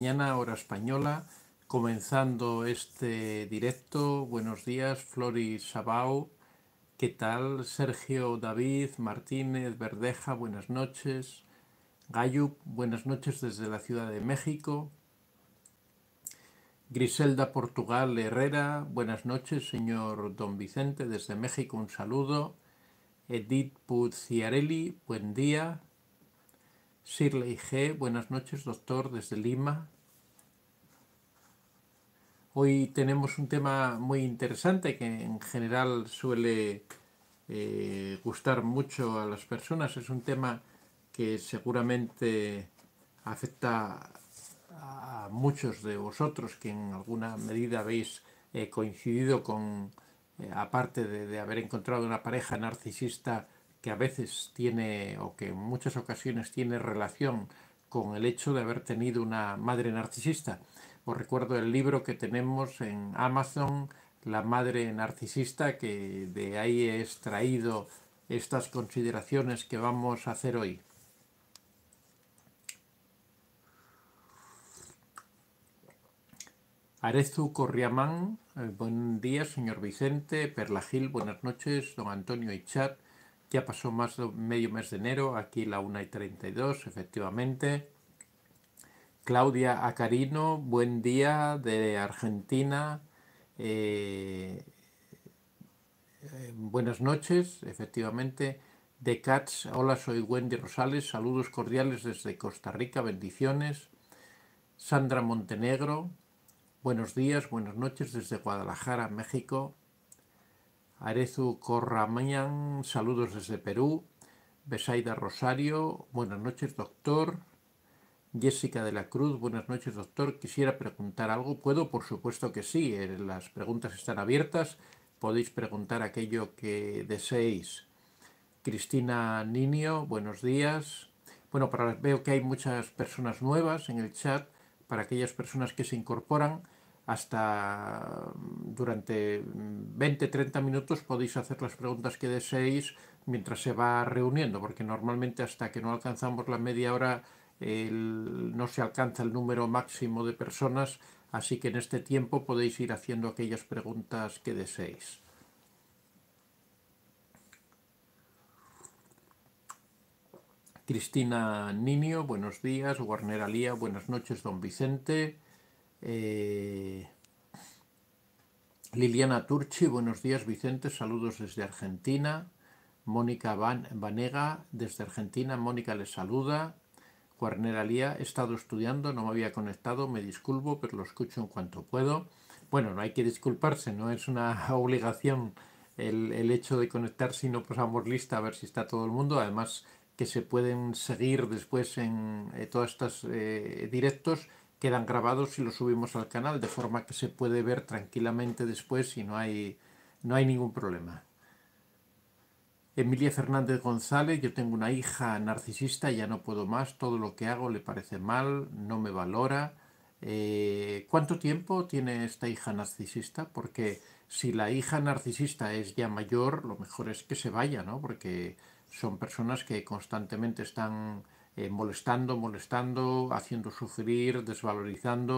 mañana, hora española, comenzando este directo. Buenos días, Flori Sabau. ¿Qué tal? Sergio David Martínez Verdeja, buenas noches. Gayup. buenas noches desde la Ciudad de México. Griselda Portugal Herrera, buenas noches, señor Don Vicente, desde México, un saludo. Edith Puzziarelli. buen día y G., buenas noches, doctor, desde Lima. Hoy tenemos un tema muy interesante que en general suele eh, gustar mucho a las personas. Es un tema que seguramente afecta a muchos de vosotros que en alguna medida habéis eh, coincidido con, eh, aparte de, de haber encontrado una pareja narcisista, a veces tiene o que en muchas ocasiones tiene relación con el hecho de haber tenido una madre narcisista. Os recuerdo el libro que tenemos en Amazon, La madre narcisista, que de ahí he extraído estas consideraciones que vamos a hacer hoy. Arezu Corriamán, eh, buen día, señor Vicente, Perla Gil, buenas noches, don Antonio Ichat, ya pasó más de medio mes de enero, aquí la 1 y 32, efectivamente. Claudia Acarino, buen día de Argentina. Eh, eh, buenas noches, efectivamente. De Cats, hola, soy Wendy Rosales, saludos cordiales desde Costa Rica, bendiciones. Sandra Montenegro, buenos días, buenas noches desde Guadalajara, México. Arezu Corramayan, saludos desde Perú. Besaida Rosario, buenas noches, doctor. Jessica de la Cruz, buenas noches, doctor. Quisiera preguntar algo. ¿Puedo? Por supuesto que sí. Eh, las preguntas están abiertas. Podéis preguntar aquello que deseéis. Cristina Niño, buenos días. Bueno, para, veo que hay muchas personas nuevas en el chat. Para aquellas personas que se incorporan, hasta mm, durante 20-30 mm, minutos podéis hacer las preguntas que deseéis mientras se va reuniendo, porque normalmente hasta que no alcanzamos la media hora no se alcanza el número máximo de personas, así que en este tiempo podéis ir haciendo aquellas preguntas que deseéis. Cristina Niño, buenos días. Warner Alía, buenas noches, don Vicente. Eh, Liliana Turchi, buenos días Vicente, saludos desde Argentina. Mónica Vanega, desde Argentina, Mónica les saluda. Cuarnera Lía, he estado estudiando, no me había conectado, me disculpo, pero lo escucho en cuanto puedo. Bueno, no hay que disculparse, no es una obligación el, hecho de conectar, sino pues vamos lista a ver si está todo el mundo. Además que se pueden seguir después en eh, todos estos eh, directos quedan grabados y los subimos al canal, de forma que se puede ver tranquilamente después y no hay, no hay ningún problema. Emilia Fernández González, yo tengo una hija narcisista, ya no puedo más, todo lo que hago le parece mal, no me valora. Eh, ¿Cuánto tiempo tiene esta hija narcisista? Porque si la hija narcisista es ya mayor, lo mejor es que se vaya, Porque son personas que constantemente están eh, molestando, molestando, haciendo sufrir, desvalorizando.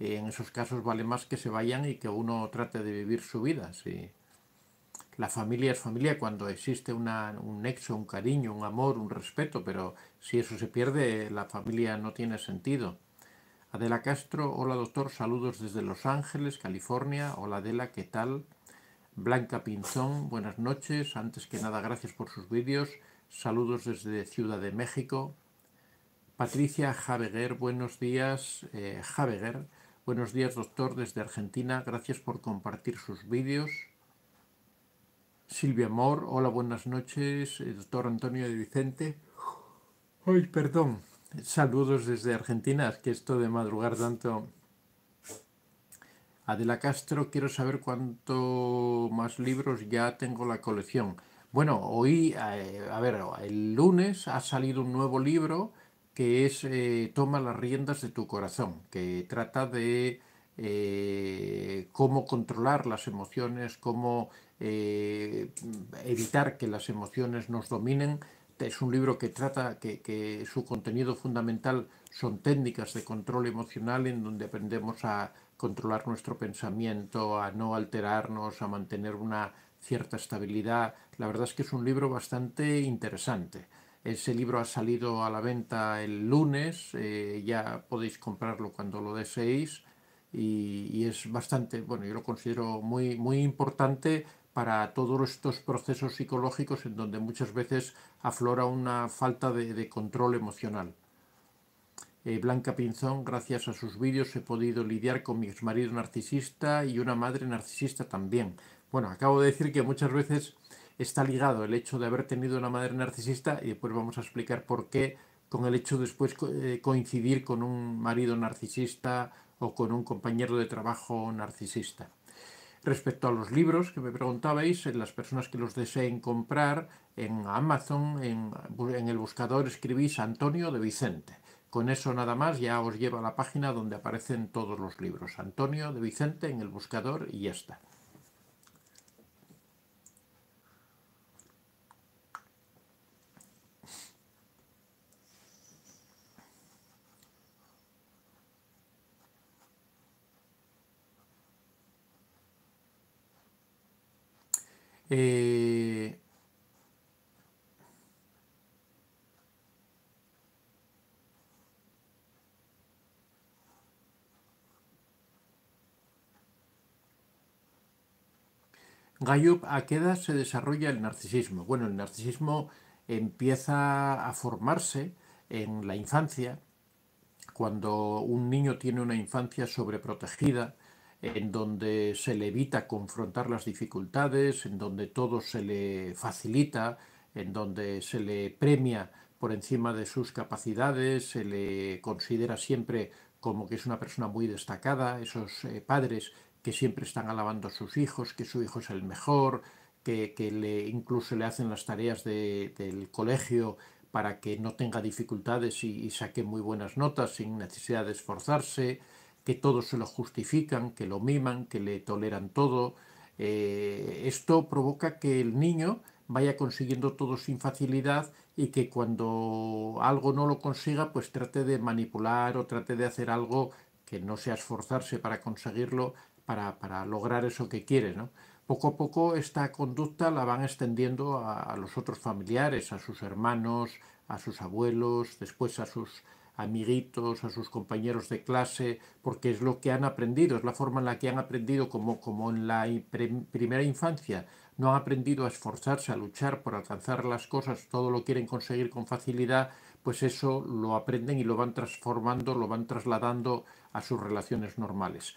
Eh, en esos casos vale más que se vayan y que uno trate de vivir su vida. Si La familia es familia cuando existe un nexo, un cariño, un amor, un respeto, pero si eso se pierde, la familia no tiene sentido. Adela Castro, hola doctor, saludos desde Los Ángeles, California. Hola Adela, ¿qué tal? Blanca Pinzón, buenas noches. Antes que nada, gracias por sus vídeos. Saludos desde Ciudad de México. Patricia Javeger, buenos días. Eh, buenos días, doctor, desde Argentina. Gracias por compartir sus vídeos. Silvia Mor, hola, buenas noches. Eh, doctor Antonio de Vicente. Ay, perdón. Saludos desde Argentina, es que esto de madrugar tanto. Adela Castro, quiero saber cuánto más libros ya tengo la colección. Bueno, hoy, eh, a ver, el lunes ha salido un nuevo libro que es eh, Toma las riendas de tu corazón, que trata de eh, cómo controlar las emociones, cómo eh, evitar que las emociones nos dominen. Es un libro que trata, que, su contenido fundamental son técnicas de control emocional en donde aprendemos a controlar nuestro pensamiento, a no alterarnos, a mantener una cierta estabilidad. La verdad es que es un libro bastante interesante. Ese libro ha salido a la venta el lunes, eh, ya podéis comprarlo cuando lo deseéis y, es bastante, bueno, yo lo considero muy, muy importante para todos estos procesos psicológicos en donde muchas veces aflora una falta de, control emocional. Eh, Blanca Pinzón, gracias a sus vídeos he podido lidiar con mi exmarido narcisista y una madre narcisista también. Bueno, acabo de decir que muchas veces está ligado el hecho de haber tenido una madre narcisista y después vamos a explicar por qué con el hecho de después eh, coincidir con un marido narcisista o con un compañero de trabajo narcisista. Respecto a los libros que me preguntabais, eh, las personas que los deseen comprar en Amazon, en, el buscador escribís Antonio de Vicente. Con eso nada más ya os lleva a la página donde aparecen todos los libros. Antonio de Vicente en el buscador y ya está. Eh, Gayub, ¿a qué edad se desarrolla el narcisismo? Bueno, el narcisismo empieza a formarse en la infancia, cuando un niño tiene una infancia sobreprotegida, en donde se le evita confrontar las dificultades, en donde todo se le facilita, en donde se le premia por encima de sus capacidades, se le considera siempre como que es una persona muy destacada, esos eh, padres que siempre están alabando a sus hijos, que su hijo es el mejor, que, incluso le hacen las tareas del colegio para que no tenga dificultades y, saque muy buenas notas sin necesidad de esforzarse, que todos se lo justifican, que lo miman, que le toleran todo. Eh, esto provoca que el niño vaya consiguiendo todo sin facilidad y que cuando algo no lo consiga, pues trate de manipular o trate de hacer algo que no sea esforzarse para conseguirlo, para, lograr eso que quiere. Poco a poco esta conducta la van extendiendo a los otros familiares, a sus hermanos, a sus abuelos, después a sus amiguitos, a sus compañeros de clase, porque es lo que han aprendido, es la forma en la que han aprendido como, como en la primera infancia. No han aprendido a esforzarse, a luchar por alcanzar las cosas, todo lo quieren conseguir con facilidad, pues eso lo aprenden y lo van transformando, lo van trasladando a sus relaciones normales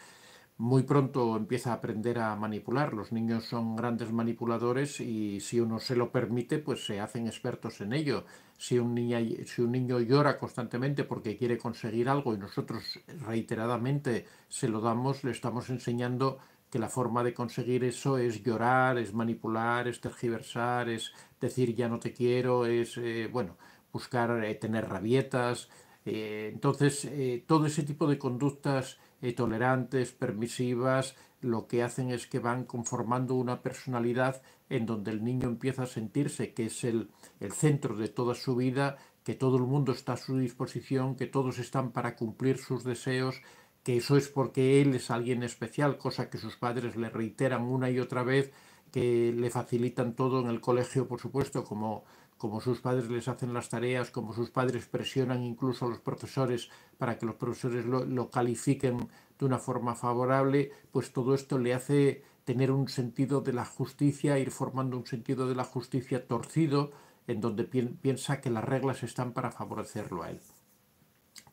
muy pronto empieza a aprender a manipular. Los niños son grandes manipuladores y si uno se lo permite, pues se hacen expertos en ello. Si un, si un niño llora constantemente porque quiere conseguir algo y nosotros reiteradamente se lo damos, le estamos enseñando que la forma de conseguir eso es llorar, es manipular, es tergiversar, es decir ya no te quiero, es, eh, bueno, buscar eh, tener rabietas. Eh, entonces, todo ese tipo de conductas eh, tolerantes, permisivas, lo que hacen es que van conformando una personalidad en donde el niño empieza a sentirse que es el centro de toda su vida, que todo el mundo está a su disposición, que todos están para cumplir sus deseos, que eso es porque él es alguien especial, cosa que sus padres le reiteran una y otra vez, que le facilitan todo en el colegio, por supuesto, como como sus padres les hacen las tareas, como sus padres presionan incluso a los profesores para que los profesores lo, lo califiquen de una forma favorable, pues todo esto le hace tener un sentido de la justicia, ir formando un sentido de la justicia torcido, en donde piensa que las reglas están para favorecerlo a él.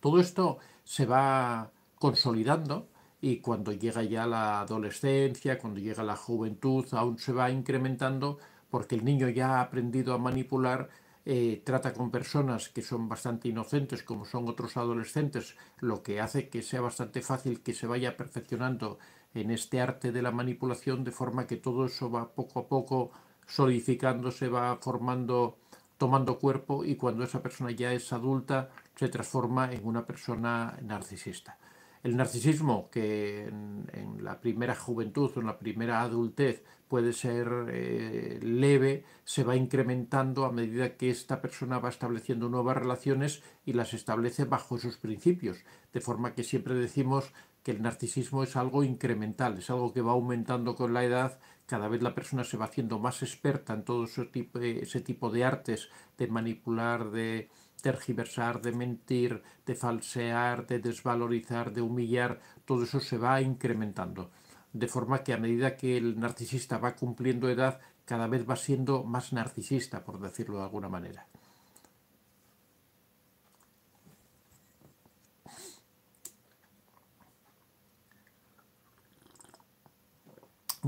Todo esto se va consolidando y cuando llega ya la adolescencia, cuando llega la juventud, aún se va incrementando porque el niño ya ha aprendido a manipular, eh, trata con personas que son bastante inocentes, como son otros adolescentes, lo que hace que sea bastante fácil que se vaya perfeccionando en este arte de la manipulación, de forma que todo eso va poco a poco solidificándose, va formando, tomando cuerpo y cuando esa persona ya es adulta se transforma en una persona narcisista. El narcisismo, que en, la primera juventud o en la primera adultez puede ser eh, leve, se va incrementando a medida que esta persona va estableciendo nuevas relaciones y las establece bajo sus principios. De forma que siempre decimos que el narcisismo es algo incremental, es algo que va aumentando con la edad, cada vez la persona se va haciendo más experta en todo ese tipo, ese tipo de artes de manipular, de tergiversar, de mentir, de falsear, de desvalorizar, de humillar, todo eso se va incrementando de forma que a medida que el narcisista va cumpliendo edad, cada vez va siendo más narcisista, por decirlo de alguna manera.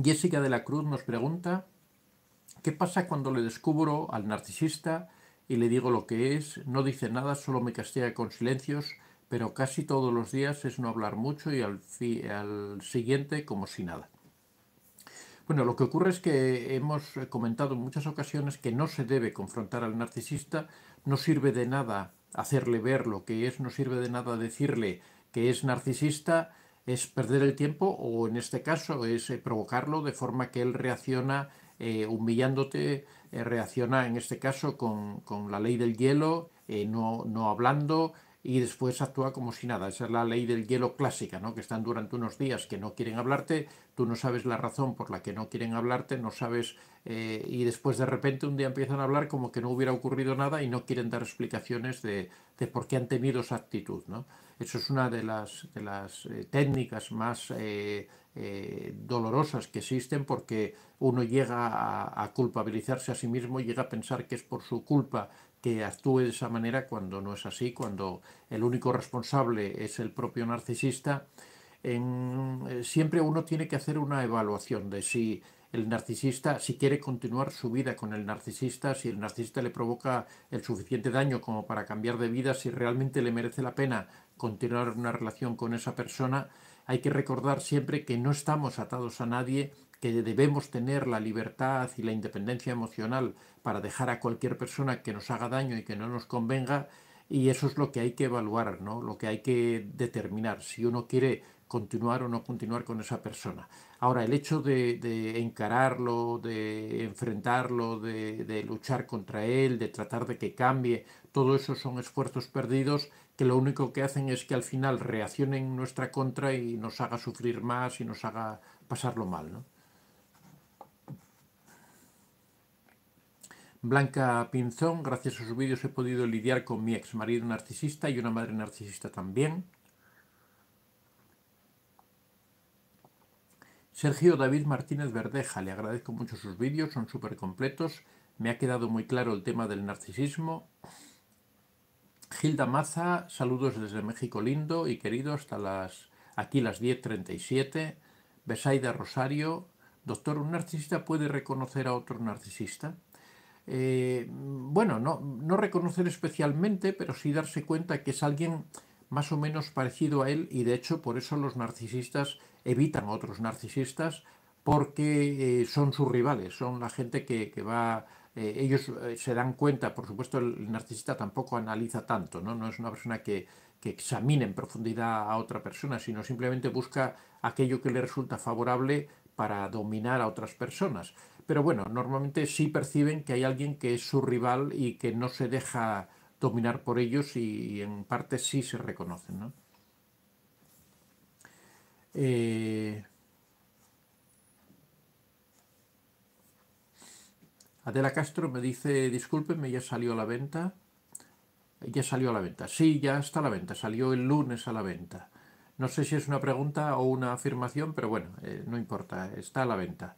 Jessica de la Cruz nos pregunta, ¿qué pasa cuando le descubro al narcisista y le digo lo que es? No dice nada, solo me castiga con silencios pero casi todos los días es no hablar mucho y al, siguiente como si nada. Bueno, lo que ocurre es que hemos comentado en muchas ocasiones que no se debe confrontar al narcisista, no sirve de nada hacerle ver lo que es, no sirve de nada decirle que es narcisista, es perder el tiempo o en este caso es eh, provocarlo de forma que él reacciona eh, humillándote, eh, reacciona en este caso con, la ley del hielo, no, no hablando, y después actúa como si nada. Esa es la ley del hielo clásica, ¿no? que están durante unos días que no quieren hablarte, tú no sabes la razón por la que no quieren hablarte, no sabes, eh, y después de repente un día empiezan a hablar como que no hubiera ocurrido nada y no quieren dar explicaciones de, de por qué han tenido esa actitud. ¿no? Eso es una de las, las eh, técnicas más eh, dolorosas que existen porque uno llega a, a culpabilizarse a sí mismo, llega a pensar que es por su culpa que actúe de esa manera cuando no es así, cuando el único responsable es el propio narcisista, eh, siempre uno tiene que hacer una evaluación de si el narcisista, si quiere continuar su vida con el narcisista, si el narcisista le provoca el suficiente daño como para cambiar de vida, si realmente le merece la pena continuar una relación con esa persona, hay que recordar siempre que no estamos atados a nadie que debemos tener la libertad y la independencia emocional para dejar a cualquier persona que nos haga daño y que no nos convenga, y eso es lo que hay que evaluar, ¿no? lo que hay que determinar, si uno quiere continuar o no continuar con esa persona. Ahora, el hecho de, encararlo, de enfrentarlo, de, luchar contra él, de tratar de que cambie, todo eso son esfuerzos perdidos que lo único que hacen es que al final reaccionen nuestra contra y nos haga sufrir más y nos haga pasarlo mal. ¿no? Blanca Pinzón, gracias a sus vídeos he podido lidiar con mi ex marido narcisista y una madre narcisista también. Sergio David Martínez Verdeja, le agradezco mucho sus vídeos, son súper completos. Me ha quedado muy claro el tema del narcisismo. Gilda Maza, saludos desde México lindo y querido hasta las aquí las 10.37. Besaida Rosario, doctor, ¿un narcisista puede reconocer a otro narcisista? Eh, bueno, no, reconocer especialmente, pero sí darse cuenta que es alguien más o menos parecido a él y de hecho por eso los narcisistas evitan a otros narcisistas porque eh, son sus rivales, son la gente que, va... Eh, ellos se dan cuenta, por supuesto el narcisista tampoco analiza tanto, no, es una persona que, que examine en profundidad a otra persona, sino simplemente busca aquello que le resulta favorable para dominar a otras personas pero bueno, normalmente sí perciben que hay alguien que es su rival y que no se deja dominar por ellos y, en parte sí se reconocen. Eh, Adela Castro me dice, discúlpenme, ya salió a la venta. Ya salió a la venta. Sí, ya está a la venta. Salió el lunes a la venta. No sé si es una pregunta o una afirmación, pero bueno, eh, no importa. Está a la venta.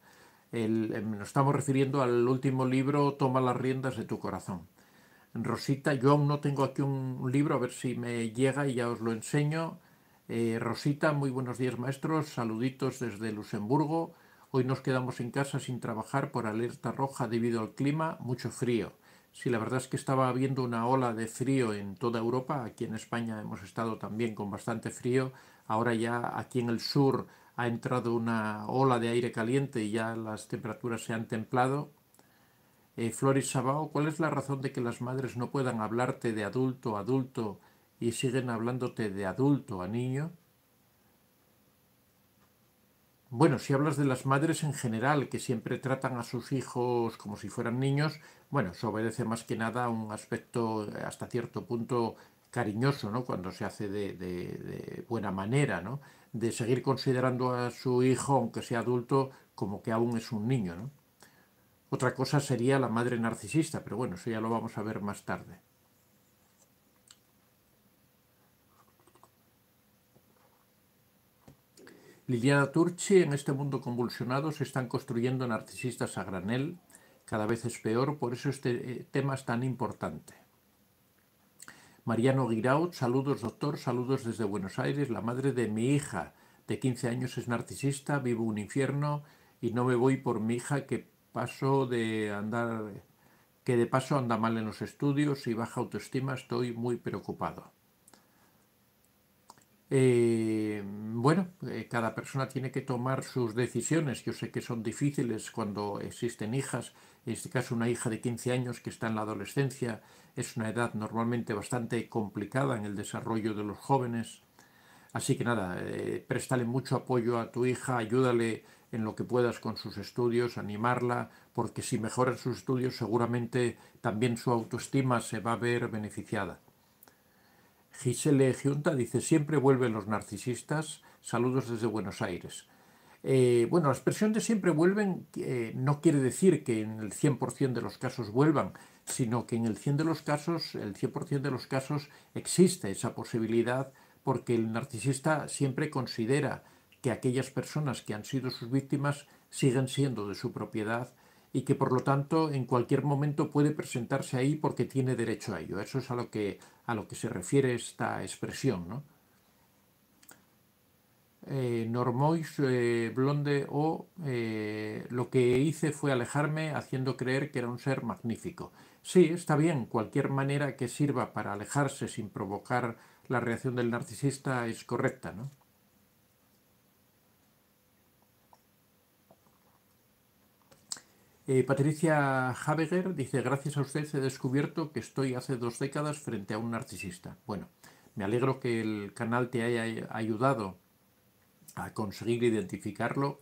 Eh, nos estamos refiriendo al último libro, Toma las riendas de tu corazón. Rosita, yo no tengo aquí un libro, a ver si me llega y ya os lo enseño. Eh, Rosita, muy buenos días maestros, saluditos desde Luxemburgo. Hoy nos quedamos en casa sin trabajar por alerta roja debido al clima, mucho frío. Sí, la verdad es que estaba habiendo una ola de frío en toda Europa, aquí en España hemos estado también con bastante frío, ahora ya aquí en el sur ha entrado una ola de aire caliente y ya las temperaturas se han templado. Eh, Floris Sabao, ¿cuál es la razón de que las madres no puedan hablarte de adulto a adulto y siguen hablándote de adulto a niño? Bueno, si hablas de las madres en general, que siempre tratan a sus hijos como si fueran niños, bueno, eso obedece más que nada a un aspecto eh, hasta cierto punto cariñoso, ¿no? Cuando se hace de buena manera, ¿no? de seguir considerando a su hijo, aunque sea adulto, como que aún es un niño. Otra cosa sería la madre narcisista, pero bueno, eso ya lo vamos a ver más tarde. Liliana Turchi, en este mundo convulsionado se están construyendo narcisistas a granel, cada vez es peor, por eso este eh, tema es tan importante. Mariano Guiraud, saludos doctor, saludos desde Buenos Aires. La madre de mi hija de 15 años es narcisista, vivo un infierno y no me voy por mi hija que paso de andar que de paso anda mal en los estudios y baja autoestima, estoy muy preocupado. Eh, bueno, eh, cada persona tiene que tomar sus decisiones. Yo sé que son difíciles cuando existen hijas, en este caso una hija de 15 años que está en la adolescencia, es una edad normalmente bastante complicada en el desarrollo de los jóvenes. Así que nada, eh, préstale mucho apoyo a tu hija, ayúdale en lo que puedas con sus estudios, animarla, porque si mejoran sus estudios seguramente también su autoestima se va a ver beneficiada. Gisele Giunta dice, siempre vuelven los narcisistas, saludos desde Buenos Aires. Eh, bueno, la expresión de siempre vuelven eh, no quiere decir que en el 100% de los casos vuelvan, sino que en el 100% de los casos, el 100% de los casos existe esa posibilidad porque el narcisista siempre considera que aquellas personas que han sido sus víctimas siguen siendo de su propiedad y que por lo tanto en cualquier momento puede presentarse ahí porque tiene derecho a ello. Eso es a lo que, a lo que se refiere esta expresión. ¿no? Eh, Normois, eh, Blonde o eh, lo que hice fue alejarme haciendo creer que era un ser magnífico. Sí, está bien, cualquier manera que sirva para alejarse sin provocar la reacción del narcisista es correcta, ¿no? Eh, Patricia Habeger dice, gracias a usted he descubierto que estoy hace dos décadas frente a un narcisista. Bueno, me alegro que el canal te haya ayudado a conseguir identificarlo.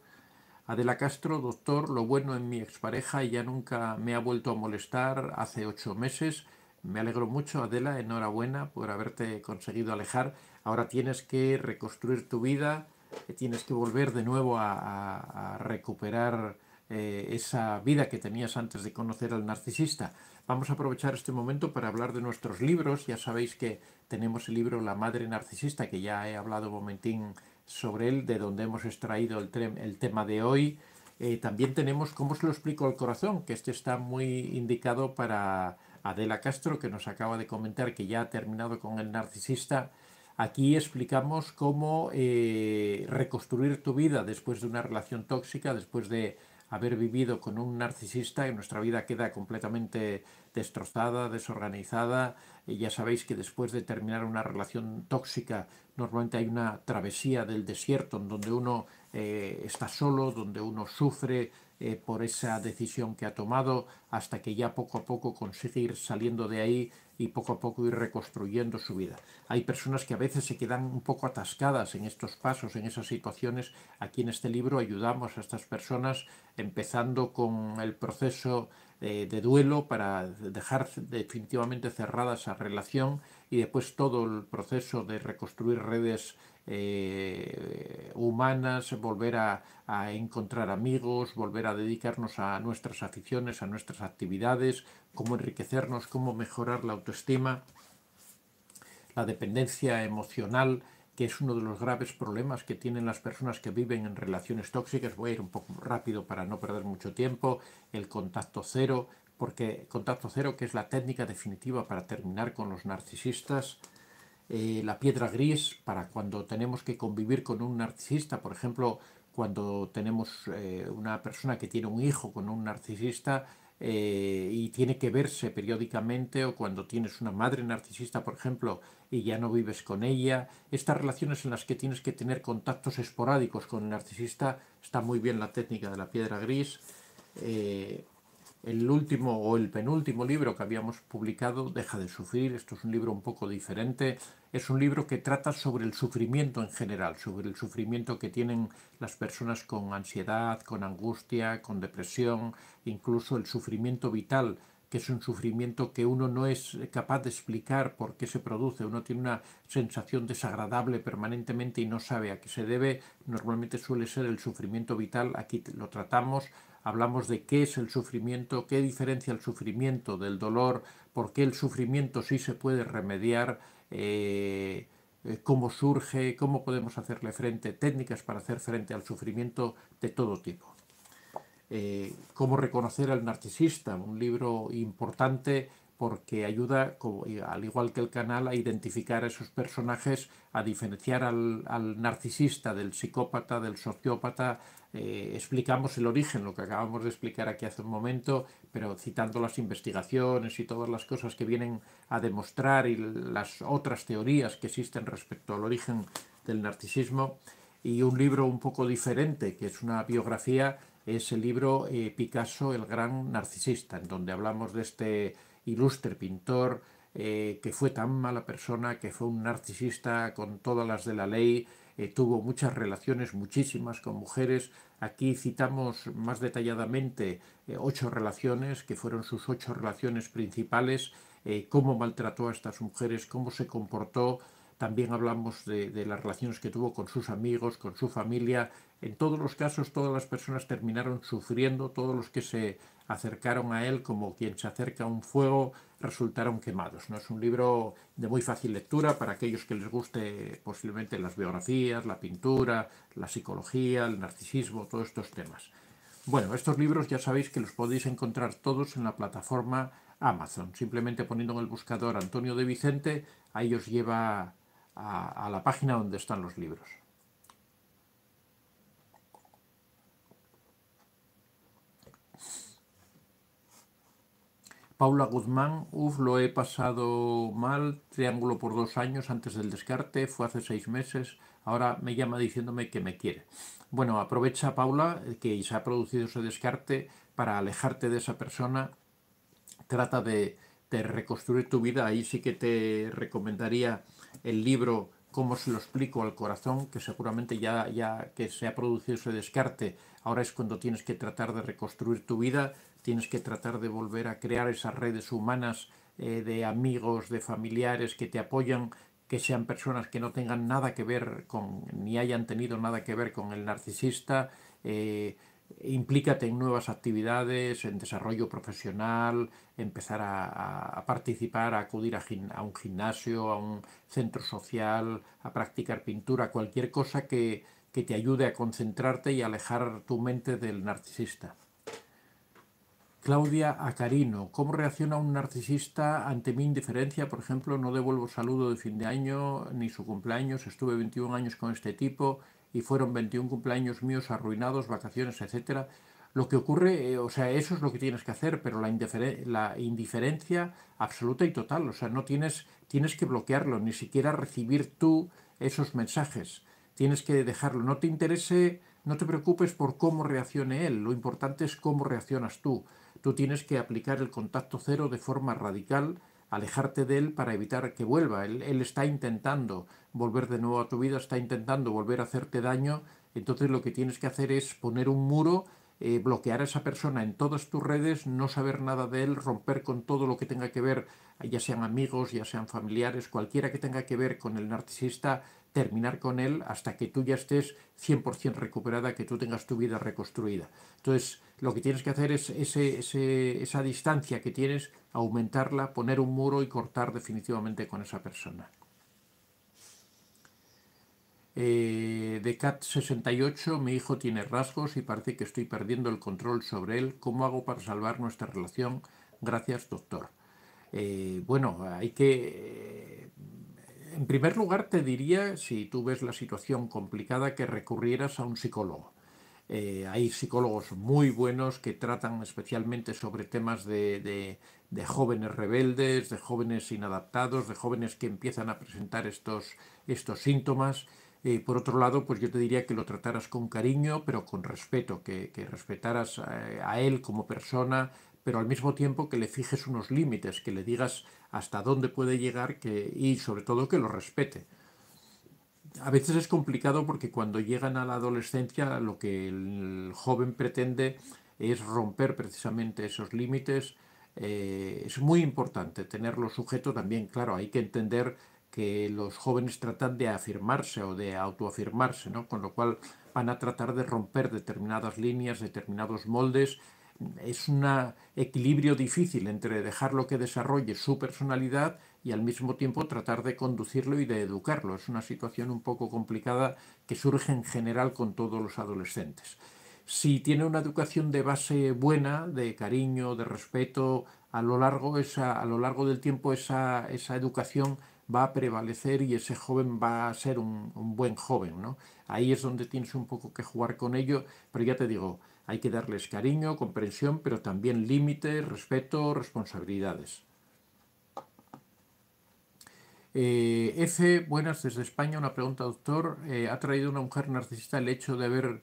Adela Castro, doctor, lo bueno en mi expareja, ya nunca me ha vuelto a molestar hace ocho meses. Me alegro mucho, Adela, enhorabuena por haberte conseguido alejar. Ahora tienes que reconstruir tu vida, tienes que volver de nuevo a recuperar eh, esa vida que tenías antes de conocer al narcisista. Vamos a aprovechar este momento para hablar de nuestros libros. Ya sabéis que tenemos el libro La Madre Narcisista, que ya he hablado un momentín sobre él, de donde hemos extraído el, el tema de hoy. Eh, también tenemos Cómo se lo explico al corazón, que este está muy indicado para Adela Castro, que nos acaba de comentar que ya ha terminado con el narcisista. Aquí explicamos cómo eh, reconstruir tu vida después de una relación tóxica, después de haber vivido con un narcisista y nuestra vida queda completamente destrozada, desorganizada. Y ya sabéis que después de terminar una relación tóxica, normalmente hay una travesía del desierto en donde uno eh, está solo, donde uno sufre eh, por esa decisión que ha tomado, hasta que ya poco a poco consigue ir saliendo de ahí y poco a poco ir reconstruyendo su vida. Hay personas que a veces se quedan un poco atascadas en estos pasos, en esas situaciones. Aquí en este libro ayudamos a estas personas empezando con el proceso eh, de duelo para dejar definitivamente cerrada esa relación y después todo el proceso de reconstruir redes eh, humanas, volver a, a, encontrar amigos, volver a dedicarnos a nuestras aficiones, a nuestras actividades, cómo enriquecernos, cómo mejorar la autoestima, la dependencia emocional que es uno de los graves problemas que tienen las personas que viven en relaciones tóxicas. Voy a ir un poco rápido para no perder mucho tiempo. El contacto cero, porque contacto cero, que es la técnica definitiva para terminar con los narcisistas, eh, la piedra gris para cuando tenemos que convivir con un narcisista, por ejemplo, cuando tenemos eh, una persona que tiene un hijo con un narcisista eh, y tiene que verse periódicamente, o cuando tienes una madre narcisista, por ejemplo, y ya no vives con ella, estas relaciones en las que tienes que tener contactos esporádicos con el narcisista, está muy bien la técnica de la piedra gris el último o el penúltimo libro que habíamos publicado, Deja de sufrir, esto es un libro un poco diferente, es un libro que trata sobre el sufrimiento en general, sobre el sufrimiento que tienen las personas con ansiedad, con angustia, con depresión, incluso el sufrimiento vital que es un sufrimiento que uno no es capaz de explicar por qué se produce, uno tiene una sensación desagradable permanentemente y no sabe a qué se debe, normalmente suele ser el sufrimiento vital, aquí lo tratamos, hablamos de qué es el sufrimiento, qué diferencia el sufrimiento del dolor, por qué el sufrimiento sí se puede remediar, eh, eh, cómo surge, cómo podemos hacerle frente, técnicas para hacer frente al sufrimiento de todo tipo. Eh, cómo reconocer al narcisista, un libro importante porque ayuda, al igual que el canal, a identificar a esos personajes, a diferenciar al narcisista del psicópata, del sociópata, eh, explicamos el origen, lo que acabamos de explicar aquí hace un momento, pero citando las investigaciones y todas las cosas que vienen a demostrar y las otras teorías que existen respecto al origen del narcisismo. Y un libro un poco diferente, que es una biografía, es el libro eh, Picasso, el gran narcisista, en donde hablamos de este ilustre pintor eh, que fue tan mala persona, que fue un narcisista con todas las de la ley, eh, tuvo muchas relaciones, muchísimas, con mujeres. Aquí citamos más detalladamente eh, ocho relaciones, que fueron sus ocho relaciones principales, eh, cómo maltrató a estas mujeres, cómo se comportó. También hablamos de las relaciones que tuvo con sus amigos, con su familia. En todos los casos, todas las personas terminaron sufriendo, todos los que se acercaron a él, como quien se acerca a un fuego, resultaron quemados. ¿no? Es un libro de muy fácil lectura para aquellos que les guste posiblemente las biografías, la pintura, la psicología, el narcisismo, todos estos temas. Bueno, estos libros ya sabéis que los podéis encontrar todos en la plataforma Amazon. Simplemente poniendo en el buscador Antonio de Vicente, ahí os lleva a la página donde están los libros. Paula Guzmán, uff, lo he pasado mal, triángulo por dos años antes del descarte, fue hace seis meses, ahora me llama diciéndome que me quiere. Bueno, aprovecha Paula que se ha producido ese descarte para alejarte de esa persona, trata de, reconstruir tu vida, ahí sí que te recomendaría el libro cómo se lo explico al corazón, que seguramente ya, ya que se ha producido ese descarte, ahora es cuando tienes que tratar de reconstruir tu vida, tienes que tratar de volver a crear esas redes humanas eh, de amigos, de familiares que te apoyan, que sean personas que no tengan nada que ver con, ni hayan tenido nada que ver con el narcisista. Eh, implícate en nuevas actividades, en desarrollo profesional, empezar a, participar, a acudir a, un gimnasio, a un centro social, a practicar pintura, cualquier cosa que, que te ayude a concentrarte y alejar tu mente del narcisista. Claudia Acarino, ¿cómo reacciona un narcisista ante mi indiferencia? Por ejemplo, no devuelvo saludo de fin de año ni su cumpleaños, estuve 21 años con este tipo, y fueron 21 cumpleaños míos arruinados, vacaciones, etcétera. Lo que ocurre, eh, o sea, eso es lo que tienes que hacer, pero la, indiferencia absoluta y total, o sea, no tienes, tienes que bloquearlo, ni siquiera recibir tú esos mensajes, tienes que dejarlo, no te interese, no te preocupes por cómo reaccione él, lo importante es cómo reaccionas tú, tú tienes que aplicar el contacto cero de forma radical, alejarte de él para evitar que vuelva. él, está intentando volver de nuevo a tu vida, está intentando volver a hacerte daño, entonces lo que tienes que hacer es poner un muro, eh, bloquear a esa persona en todas tus redes, no saber nada de él, romper con todo lo que tenga que ver, ya sean amigos, ya sean familiares, cualquiera que tenga que ver con el narcisista, terminar con él hasta que tú ya estés 100% recuperada, que tú tengas tu vida reconstruida. Entonces, lo que tienes que hacer es esa distancia que tienes, aumentarla, poner un muro y cortar definitivamente con esa persona. Eh, de CAT68, mi hijo tiene rasgos y parece que estoy perdiendo el control sobre él. ¿Cómo hago para salvar nuestra relación? Gracias, doctor. Eh, bueno, hay que... Eh, en primer lugar, te diría, si tú ves la situación complicada, que recurrieras a un psicólogo. hay psicólogos muy buenos que tratan especialmente sobre temas de, jóvenes rebeldes, de jóvenes inadaptados, de jóvenes que empiezan a presentar estos síntomas. Eh, por otro lado, pues yo te diría que lo trataras con cariño, pero con respeto, que, respetaras eh, a, él como persona, pero al mismo tiempo que le fijes unos límites, que le digas hasta dónde puede llegar y sobre todo que lo respete. A veces es complicado porque cuando llegan a la adolescencia lo que el joven pretende es romper precisamente esos límites. Eh, es muy importante tenerlo sujeto también, claro, hay que entender que los jóvenes tratan de afirmarse o de autoafirmarse, con lo cual van a tratar de romper determinadas líneas, determinados moldes. Es un equilibrio difícil entre dejar lo que desarrolle su personalidad y al mismo tiempo tratar de conducirlo y de educarlo. Es una situación un poco complicada que surge en general con todos los adolescentes. Si tiene una educación de base buena, de cariño, de respeto, a lo largo, esa, a lo largo del tiempo esa, esa educación va a prevalecer y ese joven va a ser un, buen joven. Ahí es donde tienes un poco que jugar con ello, pero ya te digo, hay que darles cariño, comprensión, pero también límites, respeto, responsabilidades. Eh, F, buenas desde España, una pregunta, doctor. Eh, ¿Ha traído una mujer narcisista el hecho de haber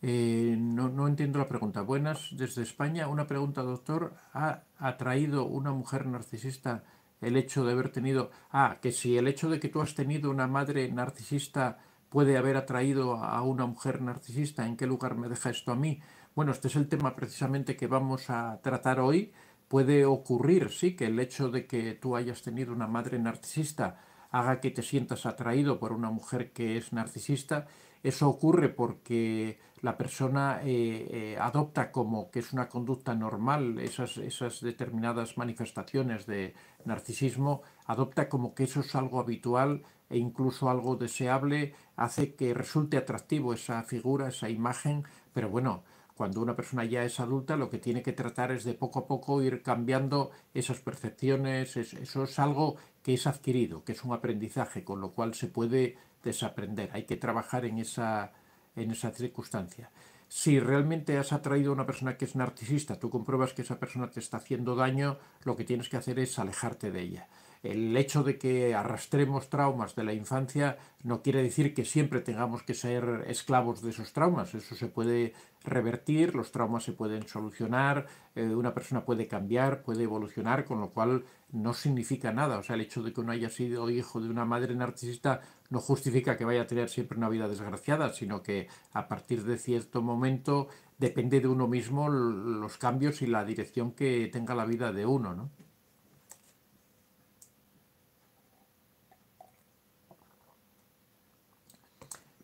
Eh, no, no, entiendo la pregunta. Buenas, desde España. Una pregunta, doctor. ¿Ha atraído una mujer narcisista el hecho de haber tenido... Ah, que si el hecho de que tú has tenido una madre narcisista puede haber atraído a una mujer narcisista, ¿en qué lugar me deja esto a mí? Bueno, este es el tema precisamente que vamos a tratar hoy. Puede ocurrir, sí, que el hecho de que tú hayas tenido una madre narcisista haga que te sientas atraído por una mujer que es narcisista. Eso ocurre porque la persona eh, eh, adopta como que es una conducta normal esas, esas determinadas manifestaciones de narcisismo, adopta como que eso es algo habitual e incluso algo deseable, hace que resulte atractivo esa figura, esa imagen, pero bueno, cuando una persona ya es adulta, lo que tiene que tratar es de poco a poco ir cambiando esas percepciones. eso es algo que es adquirido, que es un aprendizaje, con lo cual se puede desaprender, hay que trabajar en esa, en esa circunstancia. Si realmente has atraído a una persona que es narcisista, tú compruebas que esa persona te está haciendo daño, lo que tienes que hacer es alejarte de ella el hecho de que arrastremos traumas de la infancia no quiere decir que siempre tengamos que ser esclavos de esos traumas. Eso se puede revertir, los traumas se pueden solucionar, eh, una persona puede cambiar, puede evolucionar, con lo cual no significa nada. O sea, el hecho de que uno haya sido hijo de una madre narcisista no justifica que vaya a tener siempre una vida desgraciada, sino que a partir de cierto momento depende de uno mismo los cambios y la dirección que tenga la vida de uno, ¿no?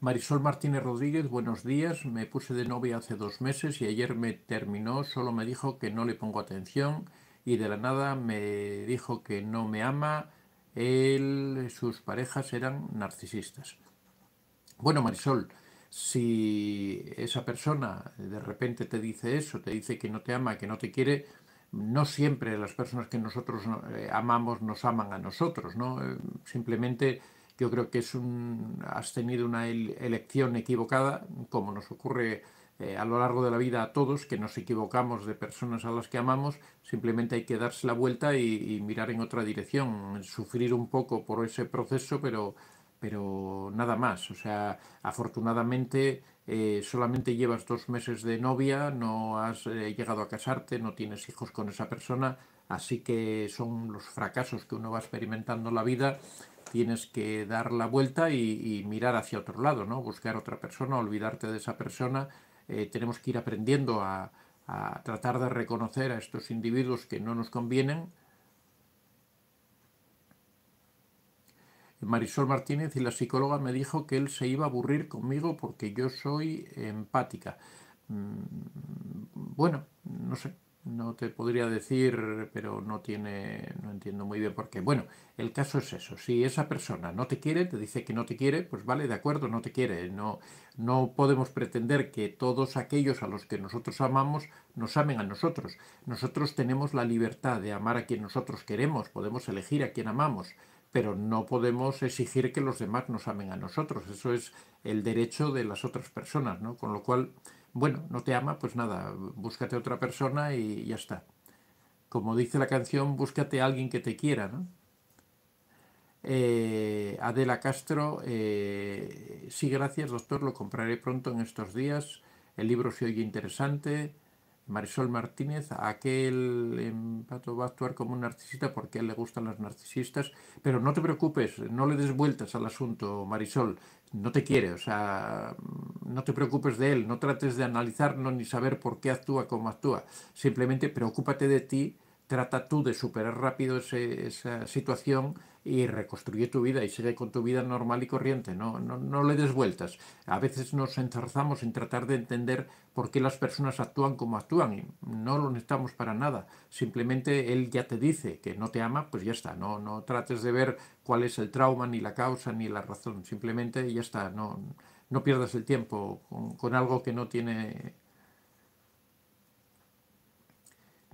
Marisol Martínez Rodríguez, buenos días. Me puse de novia hace dos meses y ayer me terminó. Solo me dijo que no le pongo atención y de la nada me dijo que no me ama. Él, sus parejas eran narcisistas. Bueno, Marisol, si esa persona de repente te dice eso, te dice que no te ama, que no te quiere, no siempre las personas que nosotros eh, amamos nos aman a nosotros, ¿no? Eh, simplemente yo creo que es un, has tenido una elección equivocada, como nos ocurre eh, a lo largo de la vida a todos, que nos equivocamos de personas a las que amamos, simplemente hay que darse la vuelta y mirar en otra dirección, sufrir un poco por ese proceso, pero pero nada más. O sea, afortunadamente eh, solamente llevas dos meses de novia, no has eh, llegado a casarte, no tienes hijos con esa persona, así que son los fracasos que uno va experimentando en la vida. Tienes que dar la vuelta y, mirar hacia otro lado, ¿no? Buscar otra persona, olvidarte de esa persona. Eh, tenemos que ir aprendiendo a tratar de reconocer a estos individuos que no nos convienen Marisol Martínez y la psicóloga me dijo que él se iba a aburrir conmigo porque yo soy empática. Mm, bueno, no sé, no te podría decir, pero no tiene, no entiendo muy bien por qué. Bueno, el caso es eso. Si esa persona no te quiere, te dice que no te quiere, pues vale, de acuerdo, no te quiere. No, no podemos pretender que todos aquellos a los que nosotros amamos nos amen a nosotros. Nosotros tenemos la libertad de amar a quien nosotros queremos, podemos elegir a quien amamos pero no podemos exigir que los demás nos amen a nosotros. Eso es el derecho de las otras personas, ¿no? Con lo cual, bueno, no te ama, pues nada, búscate otra persona y ya está. Como dice la canción, búscate a alguien que te quiera, ¿no? Eh, Adela Castro, eh, sí, gracias, doctor, lo compraré pronto en estos días. El libro se oye interesante. Marisol Martínez, aquel empato va a actuar como un narcisista porque a él le gustan los narcisistas, pero no te preocupes, no le des vueltas al asunto, Marisol, no te quiere, o sea, no te preocupes de él, no trates de analizarlo ni saber por qué actúa como actúa, simplemente preocúpate de ti trata tú de superar rápido esa situación y reconstruye tu vida y sigue con tu vida normal y corriente, no, no, le des vueltas. A veces nos enzarzamos en tratar de entender por qué las personas actúan como actúan y no lo necesitamos para nada. Simplemente él ya te dice que no te ama, pues ya está, no, no trates de ver cuál es el trauma, ni la causa, ni la razón, simplemente ya está, no, no pierdas el tiempo con, con algo que no tiene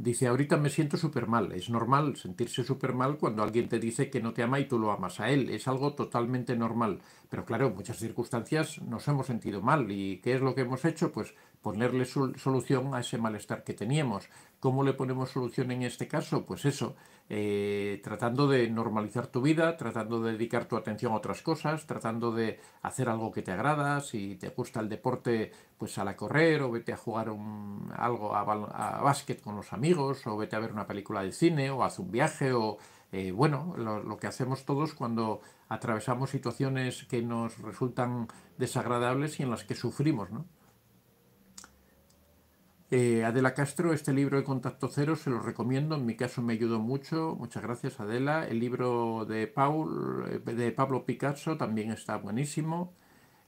Dice, ahorita me siento súper mal. Es normal sentirse súper mal cuando alguien te dice que no te ama y tú lo amas a él. Es algo totalmente normal. Pero claro, en muchas circunstancias nos hemos sentido mal. ¿Y qué es lo que hemos hecho? Pues ponerle solución a ese malestar que teníamos. ¿Cómo le ponemos solución en este caso? Pues eso, eh, tratando de normalizar tu vida, tratando de dedicar tu atención a otras cosas, tratando de hacer algo que te agrada, si te gusta el deporte, pues a la correr o vete a jugar un, algo a, básquet con los amigos o vete a ver una película de cine o haz un viaje o eh, bueno, lo que hacemos todos cuando atravesamos situaciones que nos resultan desagradables y en las que sufrimos, ¿no? Eh, Adela Castro, este libro de Contacto Cero se lo recomiendo, en mi caso me ayudó mucho, muchas gracias Adela. El libro de, Paul, eh, de Pablo Picasso también está buenísimo.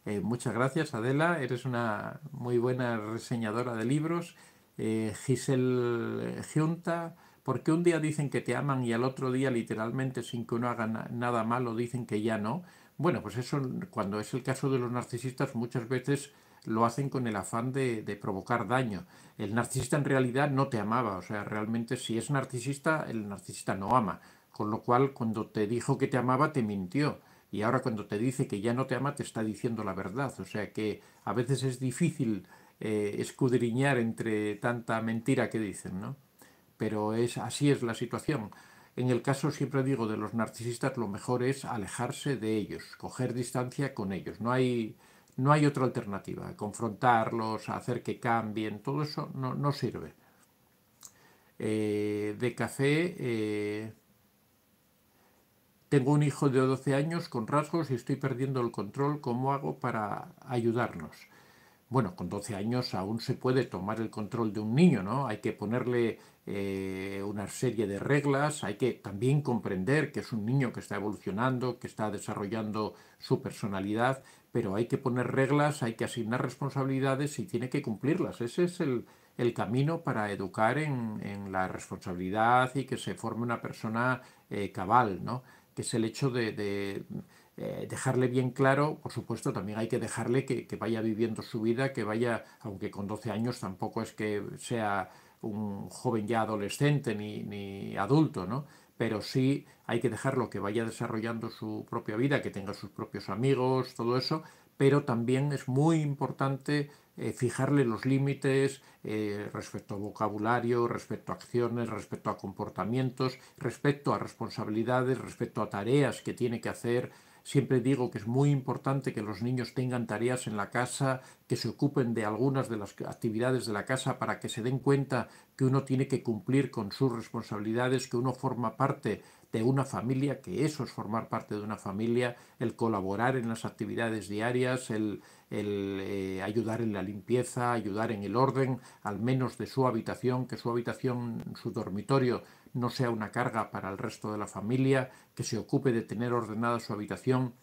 Eh, muchas gracias Adela, eres una muy buena reseñadora de libros. Giselle Giunta, ¿por qué un día dicen que te aman y al otro día literalmente sin que uno haga nada malo dicen que ya no? Bueno, pues eso cuando es el caso de los narcisistas muchas veces lo hacen con el afán de, provocar daño. El narcisista en realidad no te amaba, o sea, realmente si es narcisista, el narcisista no ama, con lo cual cuando te dijo que te amaba, te mintió. Y ahora cuando te dice que ya no te ama, te está diciendo la verdad. O sea que a veces es difícil eh, escudriñar entre tanta mentira que dicen, ¿no? Pero es, así es la situación. En el caso, siempre digo, de los narcisistas, lo mejor es alejarse de ellos, coger distancia con ellos. No hay, no hay otra alternativa. Confrontarlos, hacer que cambien, todo eso no, sirve. Eh, de café, eh, tengo un hijo de 12 años con rasgos y estoy perdiendo el control. ¿Cómo hago para ayudarnos? Bueno, con 12 años aún se puede tomar el control de un niño, ¿no? Hay que ponerle eh, una serie de reglas, hay que también comprender que es un niño que está evolucionando, que está desarrollando su personalidad, pero hay que poner reglas, hay que asignar responsabilidades y tiene que cumplirlas. Ese es el, camino para educar en, en, la responsabilidad y que se forme una persona eh, cabal, ¿no? que es el hecho de, eh, dejarle bien claro, por supuesto, también hay que dejarle que, vaya viviendo su vida, que vaya, aunque con 12 años tampoco es que sea un joven ya adolescente ni, ni adulto, ¿no? pero sí hay que dejarlo que vaya desarrollando su propia vida, que tenga sus propios amigos, todo eso, pero también es muy importante eh, fijarle los límites eh, respecto a vocabulario, respecto a acciones, respecto a comportamientos, respecto a responsabilidades, respecto a tareas que tiene que hacer, Siempre digo que es muy importante que los niños tengan tareas en la casa, que se ocupen de algunas de las actividades de la casa para que se den cuenta que uno tiene que cumplir con sus responsabilidades, que uno forma parte de una familia, que eso es formar parte de una familia, el colaborar en las actividades diarias, el, eh, ayudar en la limpieza, ayudar en el orden, al menos de su habitación, que su habitación, su dormitorio no sea una carga para el resto de la familia, que se ocupe de tener ordenada su habitación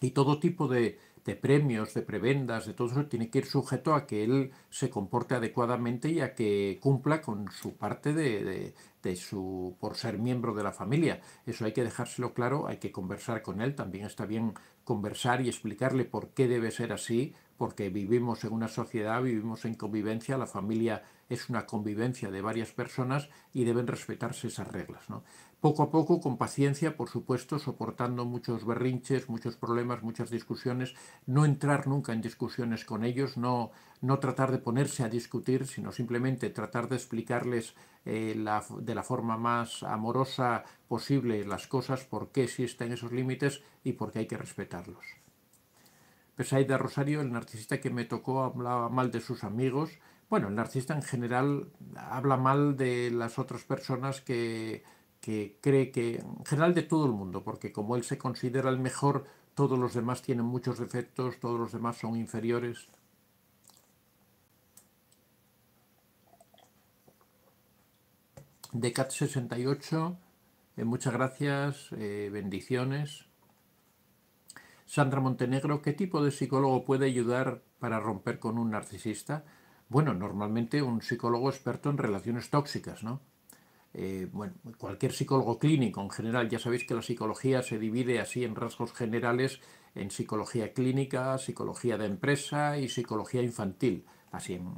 y todo tipo de, premios, de prebendas, de todo eso, tiene que ir sujeto a que él se comporte adecuadamente y a que cumpla con su parte de, de, su por ser miembro de la familia. Eso hay que dejárselo claro, hay que conversar con él, también está bien conversar y explicarle por qué debe ser así, porque vivimos en una sociedad, vivimos en convivencia, la familia es una convivencia de varias personas y deben respetarse esas reglas. ¿no? Poco a poco, con paciencia, por supuesto, soportando muchos berrinches, muchos problemas, muchas discusiones, no entrar nunca en discusiones con ellos, no, no tratar de ponerse a discutir, sino simplemente tratar de explicarles eh, de la forma más amorosa posible las cosas, por qué existen esos límites y por qué hay que respetarlos. Pesaida Rosario, el narcisista que me tocó, hablaba mal de sus amigos, bueno, el narcisista en general habla mal de las otras personas que, cree que, en general de todo el mundo, porque como él se considera el mejor, todos los demás tienen muchos defectos, todos los demás son inferiores. Decat68, eh, muchas gracias, eh, bendiciones. Sandra Montenegro, ¿qué tipo de psicólogo puede ayudar para romper con un narcisista? Bueno, normalmente un psicólogo experto en relaciones tóxicas, ¿no? Eh, bueno, cualquier psicólogo clínico en general, ya sabéis que la psicología se divide así en rasgos generales en psicología clínica, psicología de empresa y psicología infantil, así en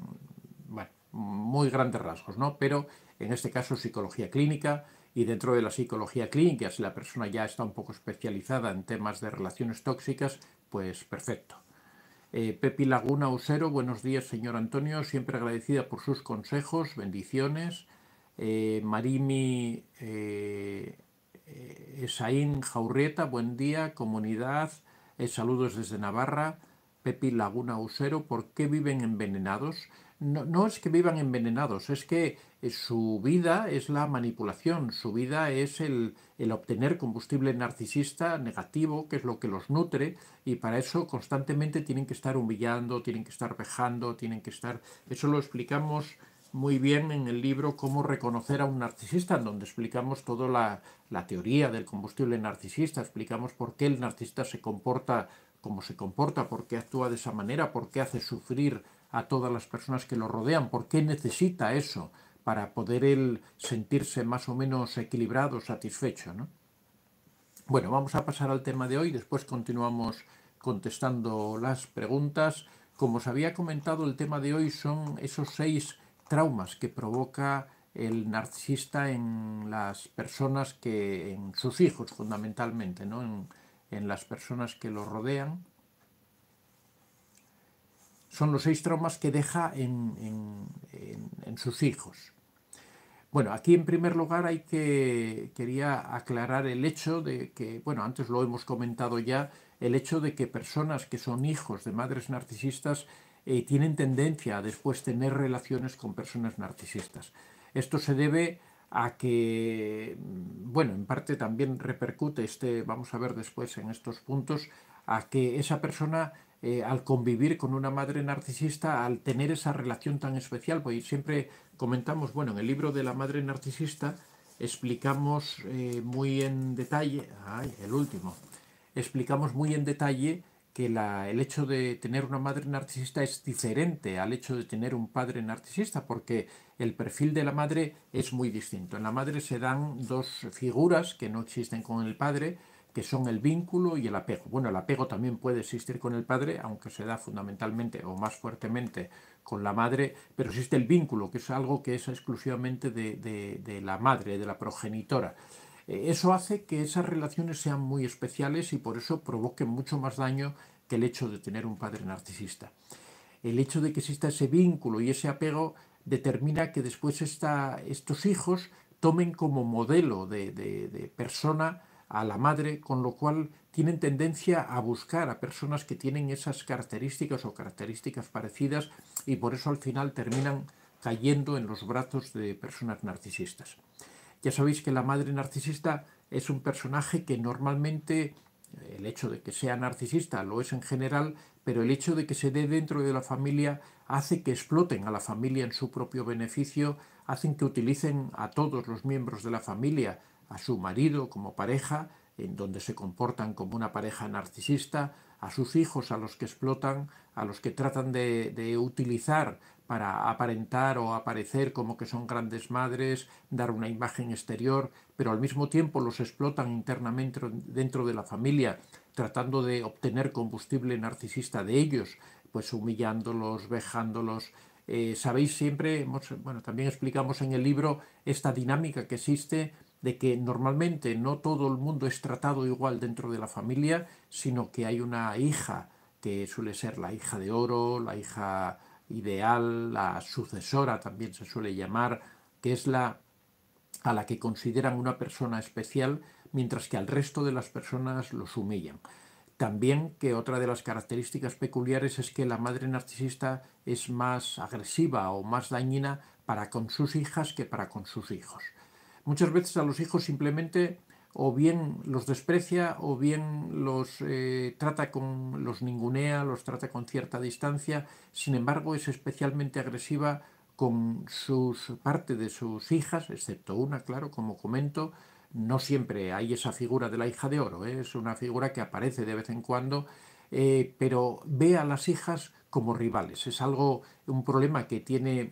bueno, muy grandes rasgos, ¿no? Pero en este caso psicología clínica y dentro de la psicología clínica, si la persona ya está un poco especializada en temas de relaciones tóxicas, pues perfecto. Eh, Pepi Laguna Usero, buenos días, señor Antonio, siempre agradecida por sus consejos, bendiciones. Eh, Marimi eh, Jaurrieta, buen día, comunidad, eh, saludos desde Navarra. Pepi Laguna Usero, ¿por qué viven envenenados? no es que vivan envenenados, es que su vida es la manipulación, su vida es el, obtener combustible narcisista negativo, que es lo que los nutre, y para eso constantemente tienen que estar humillando, tienen que estar vejando, tienen que estar... Eso lo explicamos muy bien en el libro Cómo reconocer a un narcisista, en donde explicamos toda la, la teoría del combustible narcisista, explicamos por qué el narcisista se comporta como se comporta, por qué actúa de esa manera, por qué hace sufrir a todas las personas que lo rodean, por qué necesita eso, para poder él sentirse más o menos equilibrado, satisfecho. Bueno, vamos a pasar al tema de hoy, después continuamos contestando las preguntas. Como os había comentado, el tema de hoy son esos seis traumas que provoca el narcisista en las personas que, en sus hijos fundamentalmente, ¿no? en, en las personas que lo rodean son los seis traumas que deja en, sus hijos. Bueno, aquí en primer lugar hay que quería aclarar el hecho de que, bueno, antes lo hemos comentado ya, el hecho de que personas que son hijos de madres narcisistas eh, tienen tendencia a después tener relaciones con personas narcisistas. Esto se debe a que, bueno, en parte también repercute este, vamos a ver después en estos puntos, a que esa persona eh, al convivir con una madre narcisista, al tener esa relación tan especial, pues siempre comentamos, bueno, en el libro de la madre narcisista explicamos eh, muy en detalle, ay, el último, explicamos muy en detalle que el hecho de tener una madre narcisista es diferente al hecho de tener un padre narcisista, porque el perfil de la madre es muy distinto. En la madre se dan dos figuras que no existen con el padre, que son el vínculo y el apego. Bueno, el apego también puede existir con el padre, aunque se da fundamentalmente o más fuertemente con la madre, pero existe el vínculo, que es algo que es exclusivamente de, la madre, de la progenitora. Eh, eso hace que esas relaciones sean muy especiales y por eso provoquen mucho más daño que el hecho de tener un padre narcisista. El hecho de que exista ese vínculo y ese apego determina que después estos hijos tomen como modelo de persona a la madre, con lo cual tienen tendencia a buscar a personas que tienen esas características o características parecidas y por eso al final terminan cayendo en los brazos de personas narcisistas. Ya sabéis que la madre narcisista es un personaje que normalmente eh, el hecho de que sea narcisista lo es en general, pero el hecho de que se dé dentro de la familia hace que exploten a la familia en su propio beneficio, hacen que utilicen a todos los miembros de la familia a su marido como pareja, en donde se comportan como una pareja narcisista, a sus hijos a los que explotan, a los que tratan de, utilizar para aparentar o aparecer como que son grandes madres, dar una imagen exterior, pero al mismo tiempo los explotan internamente dentro de la familia, tratando de obtener combustible narcisista de ellos, pues humillándolos, vejándolos. Eh, sabéis siempre, bueno, también explicamos en el libro esta dinámica que existe de que normalmente no todo el mundo es tratado igual dentro de la familia, sino que hay una hija que suele ser la hija de oro, la hija ideal, la sucesora también se suele llamar, que es la a la que consideran una persona especial, mientras que al resto de las personas los humillan. También que otra de las características peculiares es que la madre narcisista es más agresiva o más dañina para con sus hijas que para con sus hijos. Muchas veces a los hijos simplemente o bien los desprecia o bien los eh, trata con los ningunea, los trata con cierta distancia, sin embargo es especialmente agresiva con sus parte de sus hijas, excepto una, claro, como comento, no siempre hay esa figura de la hija de oro, ¿eh? es una figura que aparece de vez en cuando, eh, pero ve a las hijas como rivales. Es algo, un problema que tiene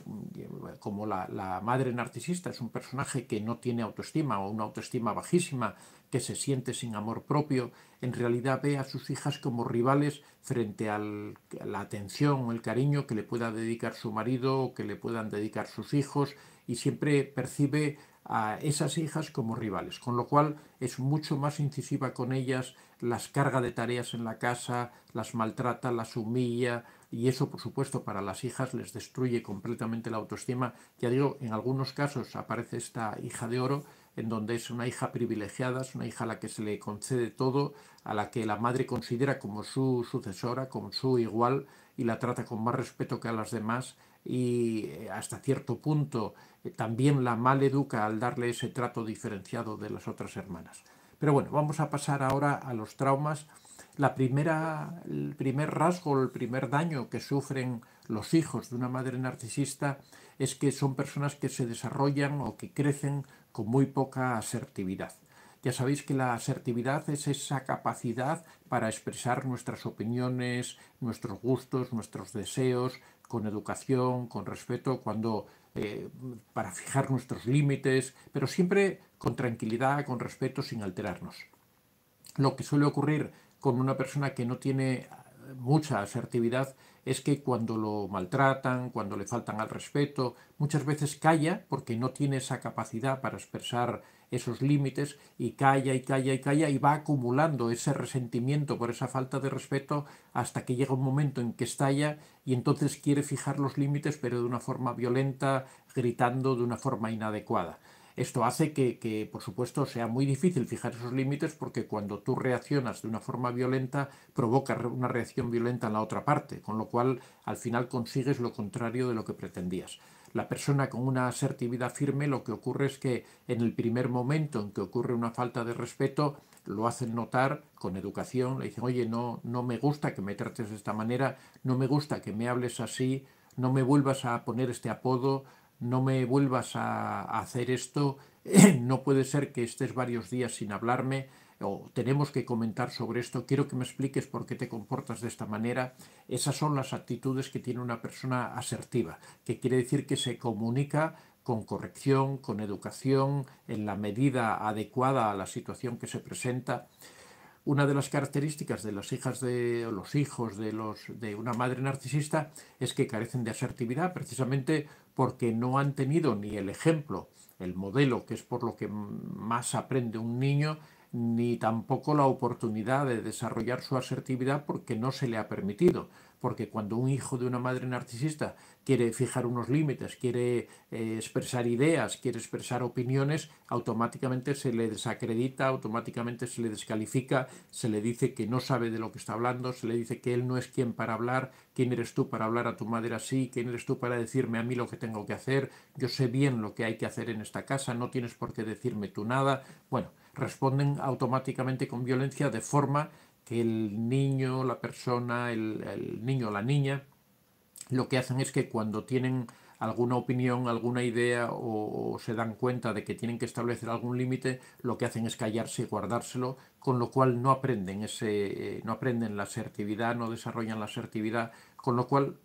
como la, madre narcisista, es un personaje que no tiene autoestima o una autoestima bajísima, que se siente sin amor propio, en realidad ve a sus hijas como rivales frente al, a la atención o el cariño que le pueda dedicar su marido o que le puedan dedicar sus hijos y siempre percibe a esas hijas como rivales, con lo cual es mucho más incisiva con ellas, las carga de tareas en la casa, las maltrata, las humilla, y eso por supuesto para las hijas les destruye completamente la autoestima. Ya digo, en algunos casos aparece esta hija de oro, en donde es una hija privilegiada, es una hija a la que se le concede todo, a la que la madre considera como su sucesora, como su igual, y la trata con más respeto que a las demás, y eh, hasta cierto punto eh, también la maleduca al darle ese trato diferenciado de las otras hermanas. Pero bueno, vamos a pasar ahora a los traumas. La primera, el primer rasgo, el primer daño que sufren los hijos de una madre narcisista es que son personas que se desarrollan o que crecen con muy poca asertividad. Ya sabéis que la asertividad es esa capacidad para expresar nuestras opiniones, nuestros gustos, nuestros deseos, con educación, con respeto, cuando eh, para fijar nuestros límites, pero siempre con tranquilidad, con respeto, sin alterarnos. Lo que suele ocurrir con una persona que no tiene eh, mucha asertividad es que cuando lo maltratan, cuando le faltan al respeto, muchas veces calla porque no tiene esa capacidad para expresar esos límites y calla y calla y calla y va acumulando ese resentimiento por esa falta de respeto hasta que llega un momento en que estalla y entonces quiere fijar los límites pero de una forma violenta, gritando de una forma inadecuada. Esto hace que, por supuesto, sea muy difícil fijar esos límites porque cuando tú reaccionas de una forma violenta, provoca una reacción violenta en la otra parte, con lo cual al final consigues lo contrario de lo que pretendías la persona con una asertividad firme lo que ocurre es que en el primer momento en que ocurre una falta de respeto lo hacen notar con educación, le dicen, oye, no, no me gusta que me trates de esta manera, no me gusta que me hables así, no me vuelvas a poner este apodo, no me vuelvas a hacer esto, no puede ser que estés varios días sin hablarme, tenemos que comentar sobre esto, quiero que me expliques por qué te comportas de esta manera. Esas son las actitudes que tiene una persona asertiva, que quiere decir que se comunica con corrección, con educación, en la medida adecuada a la situación que se presenta. Una de las características de las hijas de los hijos de, los, de una madre narcisista es que carecen de asertividad, precisamente porque no han tenido ni el ejemplo, el modelo, que es por lo que más aprende un niño, ni tampoco la oportunidad de desarrollar su asertividad porque no se le ha permitido. Porque cuando un hijo de una madre narcisista quiere fijar unos límites, quiere eh, expresar ideas, quiere expresar opiniones, automáticamente se le desacredita, automáticamente se le descalifica, se le dice que no sabe de lo que está hablando, se le dice que él no es quien para hablar, quién eres tú para hablar a tu madre así, quién eres tú para decirme a mí lo que tengo que hacer, yo sé bien lo que hay que hacer en esta casa, no tienes por qué decirme tú nada. Bueno, responden automáticamente con violencia de forma que el niño, la persona, el, niño o la niña, lo que hacen es que cuando tienen alguna opinión, alguna idea o, se dan cuenta de que tienen que establecer algún límite, lo que hacen es callarse y guardárselo, con lo cual no aprenden, ese, eh, no aprenden la asertividad, no desarrollan la asertividad, con lo cual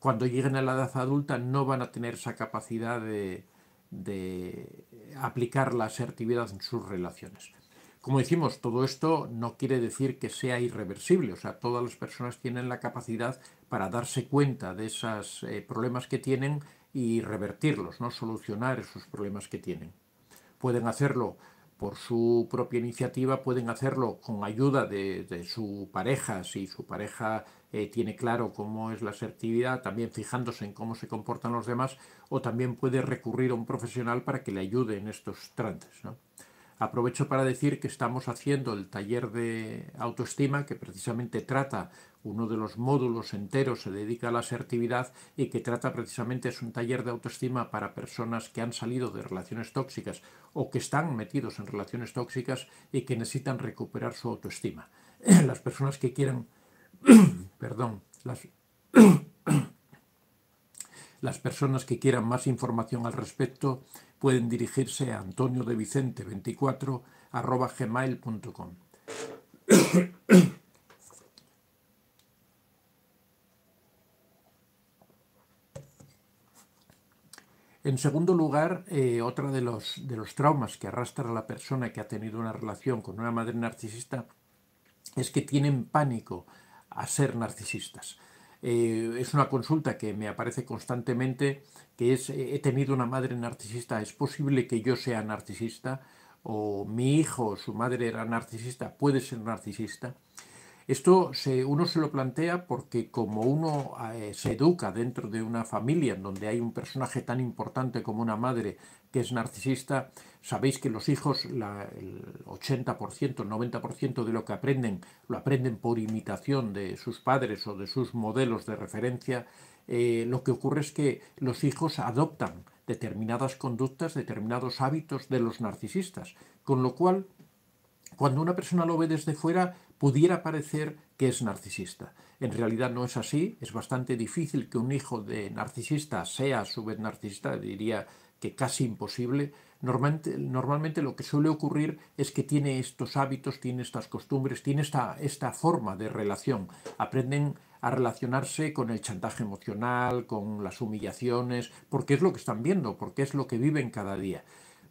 cuando lleguen a la edad adulta no van a tener esa capacidad de aplicar la asertividad en sus relaciones. Como decimos, todo esto no quiere decir que sea irreversible, o sea, todas las personas tienen la capacidad para darse cuenta de esos eh, problemas que tienen y revertirlos, no solucionar esos problemas que tienen. Pueden hacerlo por su propia iniciativa pueden hacerlo con ayuda de, su pareja, si su pareja eh, tiene claro cómo es la asertividad, también fijándose en cómo se comportan los demás, o también puede recurrir a un profesional para que le ayude en estos trances. Aprovecho para decir que estamos haciendo el taller de autoestima que precisamente trata, uno de los módulos enteros se dedica a la asertividad y que trata precisamente es un taller de autoestima para personas que han salido de relaciones tóxicas o que están metidos en relaciones tóxicas y que necesitan recuperar su autoestima. Las personas que quieran, perdón, las, Las personas que quieran más información al respecto pueden dirigirse a antonio de vicente 24 gmail.com. En segundo lugar, eh, otro de los, de los traumas que arrastra a la persona que ha tenido una relación con una madre narcisista es que tienen pánico a ser narcisistas. Eh, es una consulta que me aparece constantemente, que es, eh, he tenido una madre narcisista, ¿es posible que yo sea narcisista? ¿O mi hijo, su madre era narcisista, puede ser narcisista? Esto uno se lo plantea porque como uno eh, se educa dentro de una familia en donde hay un personaje tan importante como una madre que es narcisista, sabéis que los hijos, el 80%, el 90% de lo que aprenden, lo aprenden por imitación de sus padres o de sus modelos de referencia. Eh, lo que ocurre es que los hijos adoptan determinadas conductas, determinados hábitos de los narcisistas, con lo cual cuando una persona lo ve desde fuera pudiera parecer que es narcisista. En realidad no es así, es bastante difícil que un hijo de narcisista sea a su vez narcisista, diría que casi imposible. Normalmente, normalmente, lo que suele ocurrir es que tiene estos hábitos, tiene estas costumbres, tiene esta forma de relación. Aprenden a relacionarse con el chantaje emocional, con las humillaciones, porque es lo que están viendo, porque es lo que viven cada día.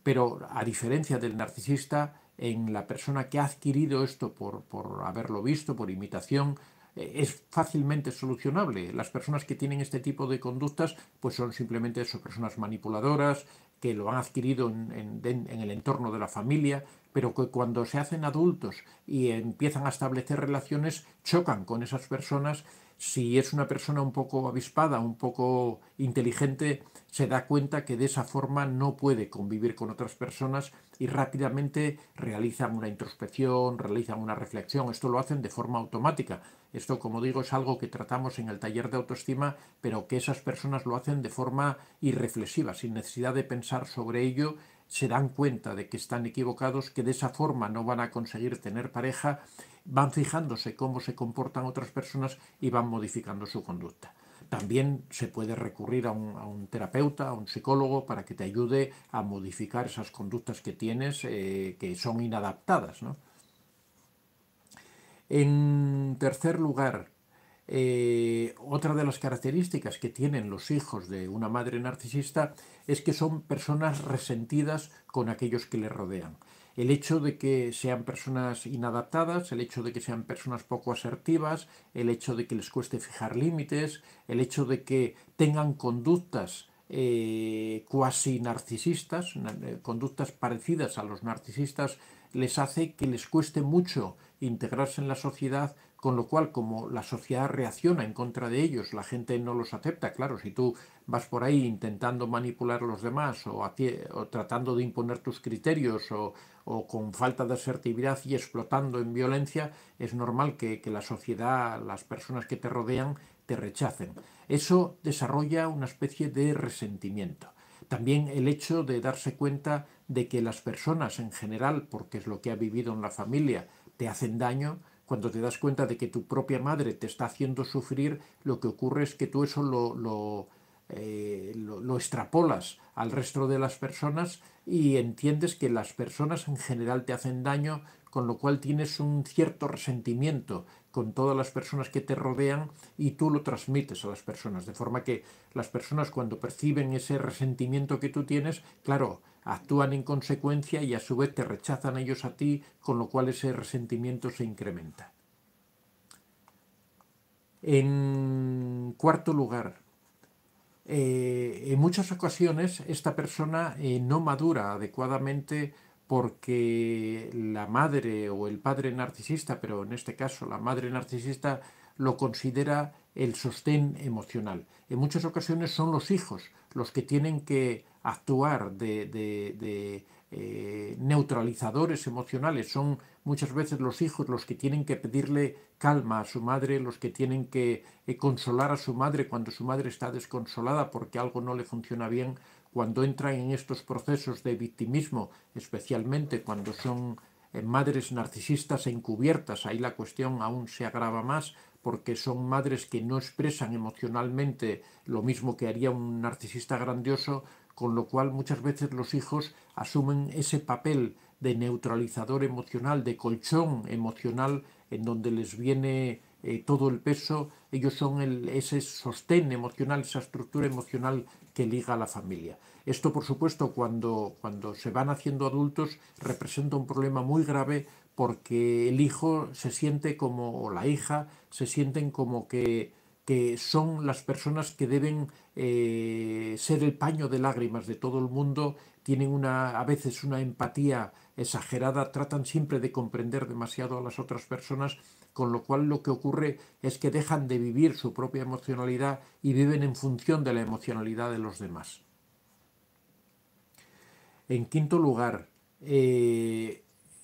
Pero a diferencia del narcisista, en la persona que ha adquirido esto por, por haberlo visto, por imitación, eh, es fácilmente solucionable. Las personas que tienen este tipo de conductas pues son simplemente eso, personas manipuladoras, que lo han adquirido en, en, en, el entorno de la familia, pero que cuando se hacen adultos y empiezan a establecer relaciones, chocan con esas personas si es una persona un poco avispada, un poco inteligente, se da cuenta que de esa forma no puede convivir con otras personas y rápidamente realizan una introspección, realizan una reflexión. Esto lo hacen de forma automática. Esto, como digo, es algo que tratamos en el taller de autoestima, pero que esas personas lo hacen de forma irreflexiva, sin necesidad de pensar sobre ello se dan cuenta de que están equivocados, que de esa forma no van a conseguir tener pareja van fijándose cómo se comportan otras personas y van modificando su conducta. También se puede recurrir a un, terapeuta, a un psicólogo, para que te ayude a modificar esas conductas que tienes eh, que son inadaptadas. En tercer lugar, eh, otra de las características que tienen los hijos de una madre narcisista es que son personas resentidas con aquellos que le rodean el hecho de que sean personas inadaptadas, el hecho de que sean personas poco asertivas, el hecho de que les cueste fijar límites, el hecho de que tengan conductas eh, cuasi narcisistas, eh, conductas parecidas a los narcisistas, les hace que les cueste mucho integrarse en la sociedad, con lo cual como la sociedad reacciona en contra de ellos, la gente no los acepta, claro, si tú vas por ahí intentando manipular a los demás o, o tratando de imponer tus criterios o o con falta de asertividad y explotando en violencia, es normal que, que la sociedad, las personas que te rodean, te rechacen. Eso desarrolla una especie de resentimiento. También el hecho de darse cuenta de que las personas en general, porque es lo que ha vivido en la familia, te hacen daño, cuando te das cuenta de que tu propia madre te está haciendo sufrir, lo que ocurre es que tú eso lo eh, lo, lo, extrapolas al resto de las personas y entiendes que las personas en general te hacen daño, con lo cual tienes un cierto resentimiento con todas las personas que te rodean y tú lo transmites a las personas, de forma que las personas cuando perciben ese resentimiento que tú tienes, claro, actúan en consecuencia y a su vez te rechazan ellos a ti, con lo cual ese resentimiento se incrementa. En cuarto lugar, eh, en muchas ocasiones esta persona eh, no madura adecuadamente porque la madre o el padre narcisista, pero en este caso la madre narcisista, lo considera el sostén emocional. En muchas ocasiones son los hijos los que tienen que actuar de, eh, neutralizadores emocionales, son muchas veces los hijos los que tienen que pedirle calma a su madre, los que tienen que eh, consolar a su madre cuando su madre está desconsolada porque algo no le funciona bien, cuando entran en estos procesos de victimismo, especialmente cuando son eh, madres narcisistas encubiertas, ahí la cuestión aún se agrava más porque son madres que no expresan emocionalmente lo mismo que haría un narcisista grandioso, con lo cual muchas veces los hijos asumen ese papel de neutralizador emocional, de colchón emocional en donde les viene eh, todo el peso, ellos son ese sostén emocional, esa estructura emocional que liga a la familia. Esto, por supuesto, cuando, cuando se van haciendo adultos, representa un problema muy grave porque el hijo se siente como, o la hija, se sienten como que, que son las personas que deben eh, ser el paño de lágrimas de todo el mundo, tienen una, a veces una empatía exagerada, tratan siempre de comprender demasiado a las otras personas, con lo cual lo que ocurre es que dejan de vivir su propia emocionalidad y viven en función de la emocionalidad de los demás. En quinto lugar, eh,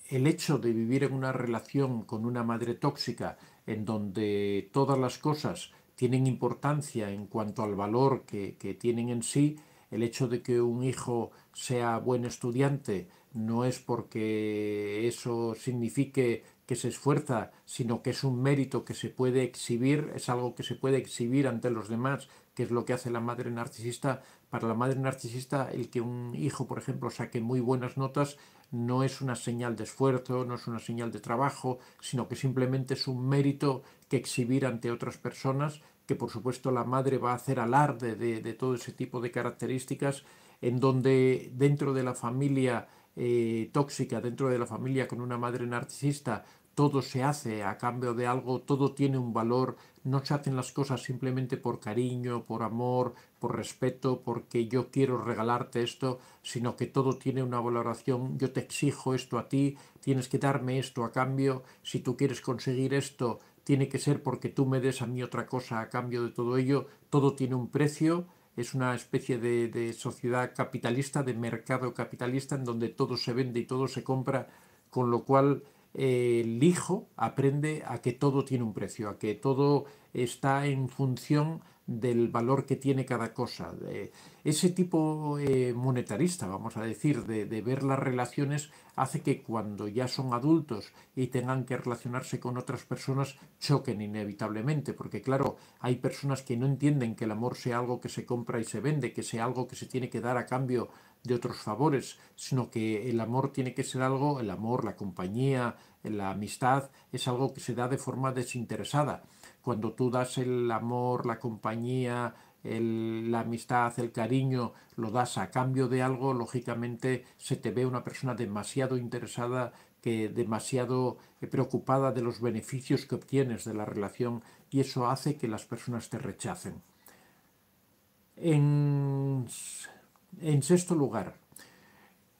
el hecho de vivir en una relación con una madre tóxica en donde todas las cosas tienen importancia en cuanto al valor que tienen en sí, el hecho de que un hijo sea buen estudiante, no es porque eso signifique que se esfuerza, sino que es un mérito que se puede exhibir, es algo que se puede exhibir ante los demás, que es lo que hace la madre narcisista. Para la madre narcisista, el que un hijo, por ejemplo, saque muy buenas notas no es una señal de esfuerzo, no es una señal de trabajo, sino que simplemente es un mérito que exhibir ante otras personas, que por supuesto la madre va a hacer alarde de, todo ese tipo de características, en donde dentro de la familia eh, tóxica dentro de la familia con una madre narcisista, todo se hace a cambio de algo, todo tiene un valor, no se hacen las cosas simplemente por cariño, por amor, por respeto, porque yo quiero regalarte esto, sino que todo tiene una valoración, yo te exijo esto a ti, tienes que darme esto a cambio, si tú quieres conseguir esto, tiene que ser porque tú me des a mí otra cosa a cambio de todo ello, todo tiene un precio es una especie de, sociedad capitalista, de mercado capitalista, en donde todo se vende y todo se compra, con lo cual eh, el hijo aprende a que todo tiene un precio, a que todo está en función del valor que tiene cada cosa. ese tipo eh, monetarista, vamos a decir, de, ver las relaciones, hace que cuando ya son adultos y tengan que relacionarse con otras personas, choquen inevitablemente, porque claro, hay personas que no entienden que el amor sea algo que se compra y se vende, que sea algo que se tiene que dar a cambio de otros favores, sino que el amor tiene que ser algo, el amor, la compañía, la amistad, es algo que se da de forma desinteresada cuando tú das el amor, la compañía, la amistad, el cariño, lo das a cambio de algo, lógicamente se te ve una persona demasiado interesada, que demasiado eh, preocupada de los beneficios que obtienes de la relación y eso hace que las personas te rechacen. En, en sexto lugar,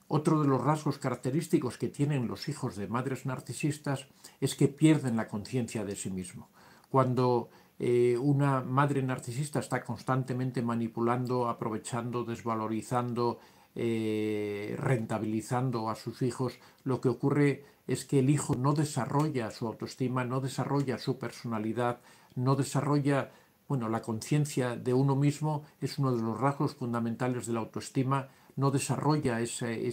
otro de los rasgos característicos que tienen los hijos de madres narcisistas es que pierden la conciencia de sí mismo cuando eh, una madre narcisista está constantemente manipulando, aprovechando, desvalorizando, eh, rentabilizando a sus hijos, lo que ocurre es que el hijo no desarrolla su autoestima, no desarrolla su personalidad, no desarrolla, bueno, la conciencia de uno mismo es uno de los rasgos fundamentales de la autoestima, no desarrolla ese,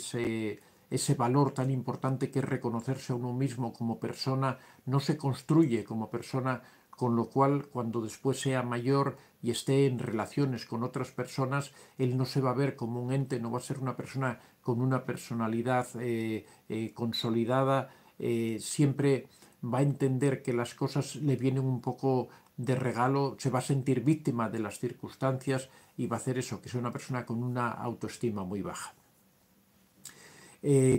ese valor tan importante que es reconocerse a uno mismo como persona, no se construye como persona, con lo cual cuando después sea mayor y esté en relaciones con otras personas, él no se va a ver como un ente, no va a ser una persona con una personalidad eh, eh, consolidada, eh, siempre va a entender que las cosas le vienen un poco de regalo, se va a sentir víctima de las circunstancias y va a hacer eso, que sea una persona con una autoestima muy baja.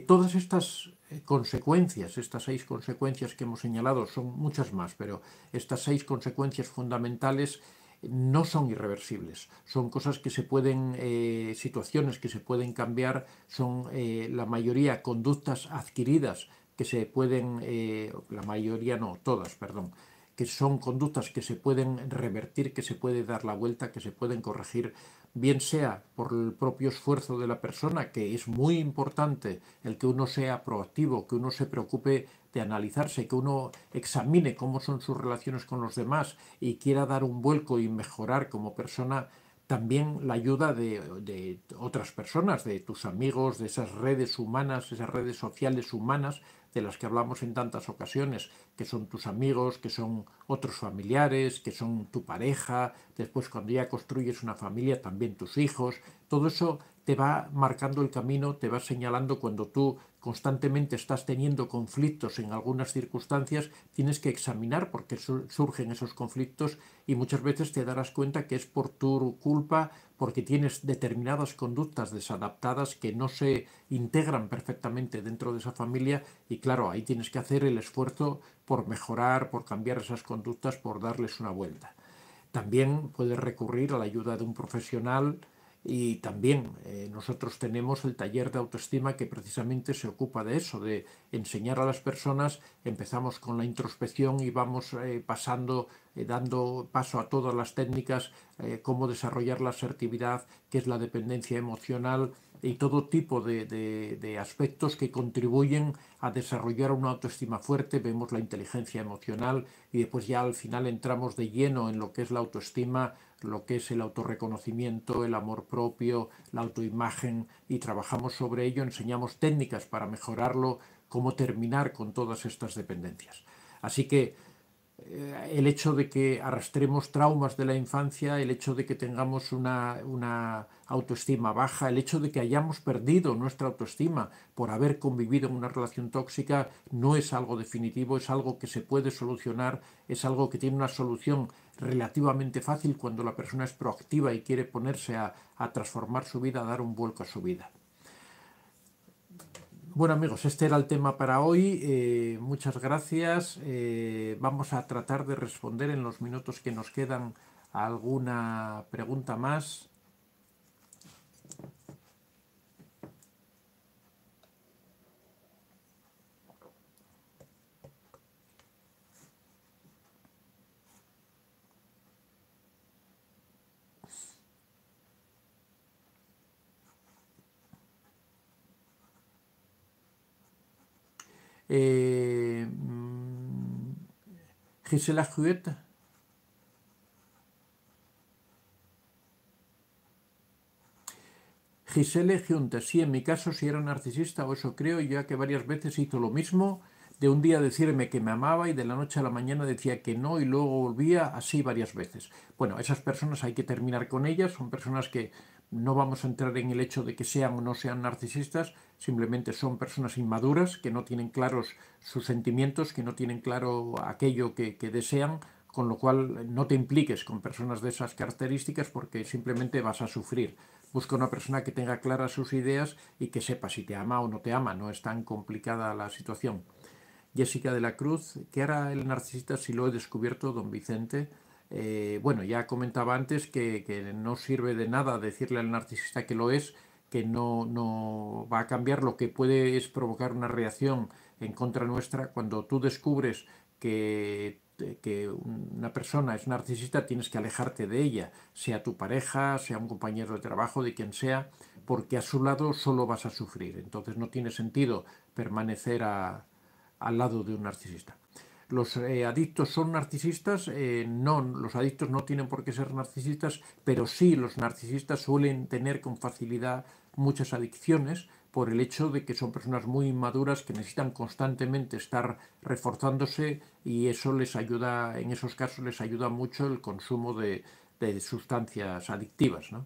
todas estas consecuencias, estas seis consecuencias que hemos señalado, son muchas más, pero estas seis consecuencias fundamentales no son irreversibles, son cosas que se pueden, eh, situaciones que se pueden cambiar, son eh, la mayoría conductas adquiridas que se pueden, eh, la mayoría no, todas, perdón, que son conductas que se pueden revertir, que se puede dar la vuelta, que se pueden corregir bien sea por el propio esfuerzo de la persona, que es muy importante el que uno sea proactivo, que uno se preocupe de analizarse, que uno examine cómo son sus relaciones con los demás y quiera dar un vuelco y mejorar como persona, también la ayuda de, otras personas, de tus amigos, de esas redes humanas, esas redes sociales humanas, de las que hablamos en tantas ocasiones, que son tus amigos, que son otros familiares, que son tu pareja, después cuando ya construyes una familia también tus hijos, todo eso te va marcando el camino, te va señalando cuando tú constantemente estás teniendo conflictos en algunas circunstancias, tienes que examinar por qué surgen esos conflictos y muchas veces te darás cuenta que es por tu culpa porque tienes determinadas conductas desadaptadas que no se integran perfectamente dentro de esa familia y claro, ahí tienes que hacer el esfuerzo por mejorar, por cambiar esas conductas, por darles una vuelta. También puedes recurrir a la ayuda de un profesional y también eh, nosotros tenemos el taller de autoestima que precisamente se ocupa de eso, de enseñar a las personas. Empezamos con la introspección y vamos eh, pasando, eh, dando paso a todas las técnicas, cómo desarrollar la asertividad, qué es la dependencia emocional y todo tipo de aspectos que contribuyen a desarrollar una autoestima fuerte. Vemos la inteligencia emocional y después ya al final entramos de lleno en lo que es la autoestima lo que es el autorreconocimiento, el amor propio, la autoimagen y trabajamos sobre ello, enseñamos técnicas para mejorarlo, cómo terminar con todas estas dependencias. Así que eh, el hecho de que arrastremos traumas de la infancia, el hecho de que tengamos una, autoestima baja, el hecho de que hayamos perdido nuestra autoestima por haber convivido en una relación tóxica, no es algo definitivo, es algo que se puede solucionar, es algo que tiene una solución relativamente fácil cuando la persona es proactiva y quiere ponerse a, a transformar su vida, a dar un vuelco a su vida. Bueno amigos, este era el tema para hoy. Eh, muchas gracias. Eh, vamos a tratar de responder en los minutos que nos quedan alguna pregunta más. eh, Gisela Jugueta. Gisele Junta sí, en mi caso si era narcisista, o eso creo, ya que varias veces hizo lo mismo, de un día decirme que me amaba y de la noche a la mañana decía que no y luego volvía así varias veces. Bueno, esas personas hay que terminar con ellas, son personas que no vamos a entrar en el hecho de que sean o no sean narcisistas, simplemente son personas inmaduras que no tienen claros sus sentimientos, que no tienen claro aquello que, desean, con lo cual no te impliques con personas de esas características porque simplemente vas a sufrir. Busca una persona que tenga claras sus ideas y que sepa si te ama o no te ama, no es tan complicada la situación. Jessica de la Cruz, ¿qué hará el narcisista si lo he descubierto, don Vicente? Eh, bueno, ya comentaba antes que, no sirve de nada decirle al narcisista que lo es, que no, va a cambiar, lo que puede es provocar una reacción en contra nuestra. Cuando tú descubres eh, que, una persona es narcisista, tienes que alejarte de ella, sea tu pareja, sea un compañero de trabajo, de quien sea, porque a su lado solo vas a sufrir. Entonces no tiene sentido permanecer al lado de un narcisista los eh, adictos son narcisistas, eh, no, los adictos no tienen por qué ser narcisistas, pero sí los narcisistas suelen tener con facilidad muchas adicciones por el hecho de que son personas muy inmaduras que necesitan constantemente estar reforzándose y eso les ayuda, en esos casos les ayuda mucho el consumo de, de sustancias adictivas, ¿no?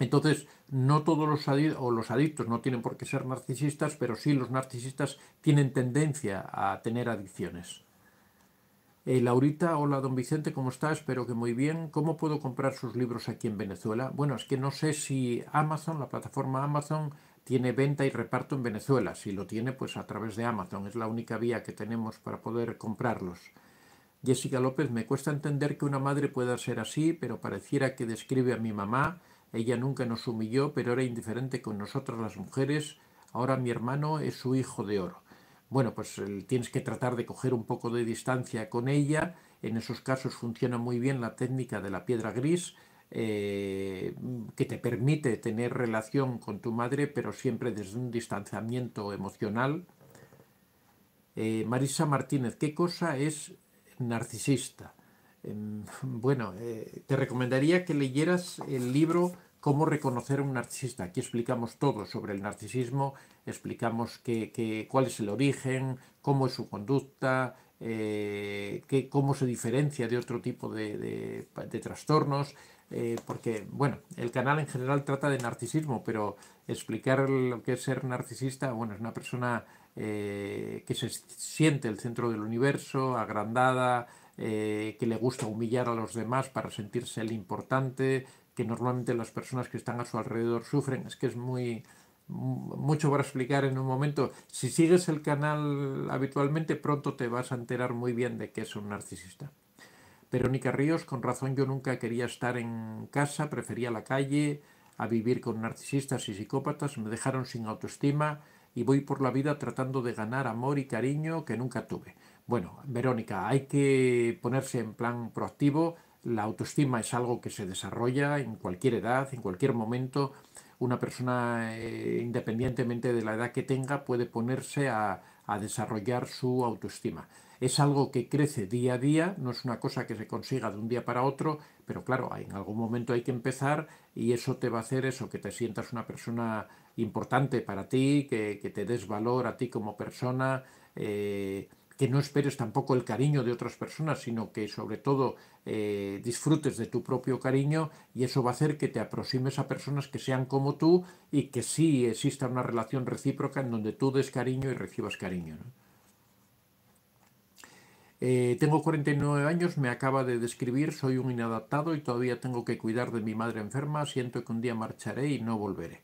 Entonces, no todos los adictos, o los adictos no tienen por qué ser narcisistas, pero sí los narcisistas tienen tendencia a tener adicciones. Eh, Laurita, hola don Vicente, ¿cómo está? Espero que muy bien. ¿Cómo puedo comprar sus libros aquí en Venezuela? Bueno, es que no sé si Amazon, la plataforma Amazon, tiene venta y reparto en Venezuela. Si lo tiene, pues a través de Amazon. Es la única vía que tenemos para poder comprarlos. Jessica López, me cuesta entender que una madre pueda ser así, pero pareciera que describe a mi mamá ella nunca nos humilló, pero era indiferente con nosotras las mujeres. Ahora mi hermano es su hijo de oro. Bueno, pues eh, tienes que tratar de coger un poco de distancia con ella. En esos casos funciona muy bien la técnica de la piedra gris, eh, que te permite tener relación con tu madre, pero siempre desde un distanciamiento emocional. Eh, Marisa Martínez, ¿qué cosa es narcisista? Em, bueno, eh, te recomendaría que leyeras el libro Cómo reconocer a un narcisista. Aquí explicamos todo sobre el narcisismo, explicamos cuál es el origen, cómo es su conducta, eh, cómo se diferencia de otro tipo de, trastornos. Eh, porque, bueno, el canal en general trata de narcisismo, pero explicar lo que es ser narcisista, bueno, es una persona que se siente el centro del universo, agrandada, eh, que le gusta humillar a los demás para sentirse el importante, que normalmente las personas que están a su alrededor sufren. Es que es muy mucho para explicar en un momento. Si sigues el canal habitualmente, pronto te vas a enterar muy bien de que es un narcisista. Verónica Ríos, con razón yo nunca quería estar en casa, prefería la calle, a vivir con narcisistas y psicópatas, me dejaron sin autoestima y voy por la vida tratando de ganar amor y cariño que nunca tuve. Bueno, Verónica, hay que ponerse en plan proactivo. La autoestima es algo que se desarrolla en cualquier edad, en cualquier momento. Una persona, eh, independientemente de la edad que tenga, puede ponerse a, desarrollar su autoestima. Es algo que crece día a día, no es una cosa que se consiga de un día para otro, pero claro, en algún momento hay que empezar y eso te va a hacer eso, que te sientas una persona importante para ti, que, te des valor a ti como persona. Eh, que no esperes tampoco el cariño de otras personas, sino que sobre todo eh, disfrutes de tu propio cariño y eso va a hacer que te aproximes a personas que sean como tú y que sí exista una relación recíproca en donde tú des cariño y recibas cariño. Eh, tengo 49 años, me acaba de describir, soy un inadaptado y todavía tengo que cuidar de mi madre enferma, siento que un día marcharé y no volveré.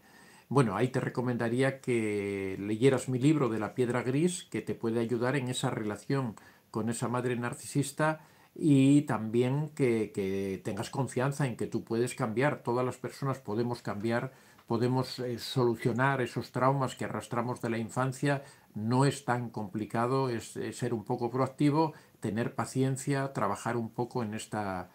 Bueno, ahí te recomendaría que leyeras mi libro de la piedra gris, que te puede ayudar en esa relación con esa madre narcisista y también que, tengas confianza en que tú puedes cambiar, todas las personas podemos cambiar, podemos eh, solucionar esos traumas que arrastramos de la infancia, no es tan complicado, ser un poco proactivo, tener paciencia, trabajar un poco en esta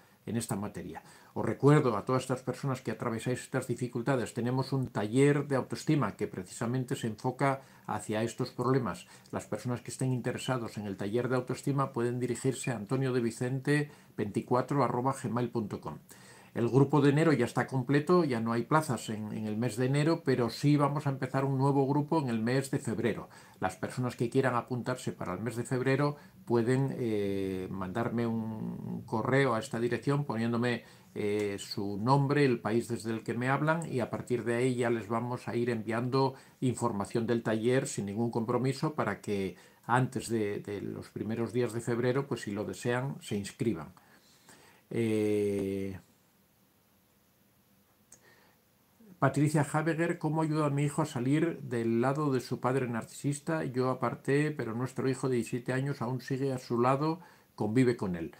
materia. Os recuerdo a todas estas personas que atravesáis estas dificultades, tenemos un taller de autoestima que precisamente se enfoca hacia estos problemas. Las personas que estén interesados en el taller de autoestima pueden dirigirse a antoniodevicente24.gmail.com. El grupo de enero ya está completo, ya no hay plazas en, el mes de enero, pero sí vamos a empezar un nuevo grupo en el mes de febrero. Las personas que quieran apuntarse para el mes de febrero pueden eh, mandarme un correo a esta dirección poniéndome eh, su nombre, el país desde el que me hablan y a partir de ahí ya les vamos a ir enviando información del taller sin ningún compromiso para que antes de, los primeros días de febrero, pues si lo desean, se inscriban. Eh, Patricia Javeger, ¿cómo ayuda a mi hijo a salir del lado de su padre narcisista? Yo aparté, pero nuestro hijo de 17 años aún sigue a su lado, convive con él.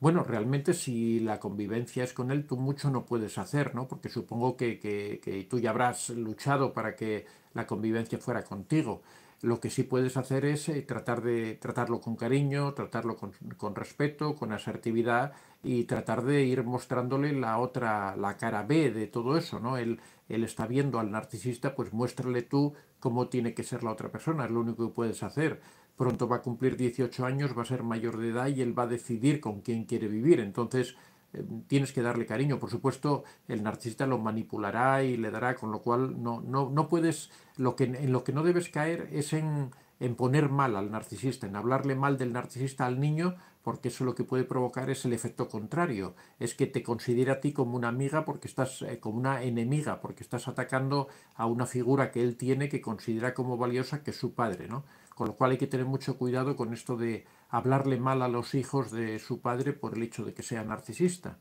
Bueno, realmente si la convivencia es con él, tú mucho no puedes hacer, ¿no? Porque supongo que, tú ya habrás luchado para que la convivencia fuera contigo. Lo que sí puedes hacer es eh, tratar de tratarlo con cariño, tratarlo con, respeto, con asertividad y tratar de ir mostrándole la otra, la cara B de todo eso, ¿no? Él, él está viendo al narcisista, pues muéstrale tú cómo tiene que ser la otra persona, es lo único que puedes hacer pronto va a cumplir 18 años, va a ser mayor de edad y él va a decidir con quién quiere vivir. Entonces, eh, tienes que darle cariño. Por supuesto, el narcisista lo manipulará y le dará, con lo cual no, no, no puedes, lo que, en lo que no debes caer es en, en poner mal al narcisista, en hablarle mal del narcisista al niño, porque eso lo que puede provocar es el efecto contrario, es que te considera a ti como una amiga porque estás eh, como una enemiga, porque estás atacando a una figura que él tiene que considera como valiosa que es su padre, ¿no? Con lo cual hay que tener mucho cuidado con esto de hablarle mal a los hijos de su padre por el hecho de que sea narcisista.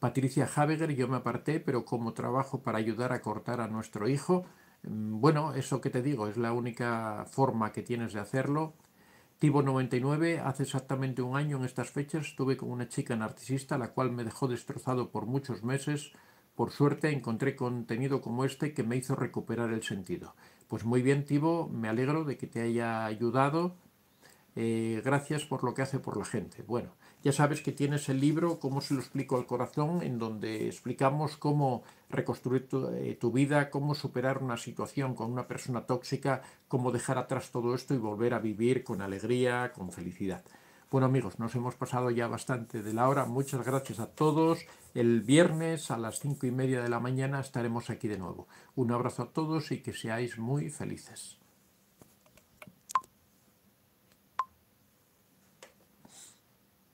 Patricia Habeger, yo me aparté, pero como trabajo para ayudar a cortar a nuestro hijo, mm, bueno, eso que te digo, es la única forma que tienes de hacerlo. Tibo 99, hace exactamente un año en estas fechas estuve con una chica narcisista, la cual me dejó destrozado por muchos meses. Por suerte encontré contenido como este que me hizo recuperar el sentido. Pues muy bien, Tibo, me alegro de que te haya ayudado. Eh, gracias por lo que hace por la gente. Bueno, ya sabes que tienes el libro Cómo se lo explico al corazón, en donde explicamos cómo reconstruir tu, eh, vida, cómo superar una situación con una persona tóxica, cómo dejar atrás todo esto y volver a vivir con alegría, con felicidad. Bueno amigos, nos hemos pasado ya bastante de la hora. Muchas gracias a todos. El viernes a las cinco y media de la mañana estaremos aquí de nuevo. Un abrazo a todos y que seáis muy felices.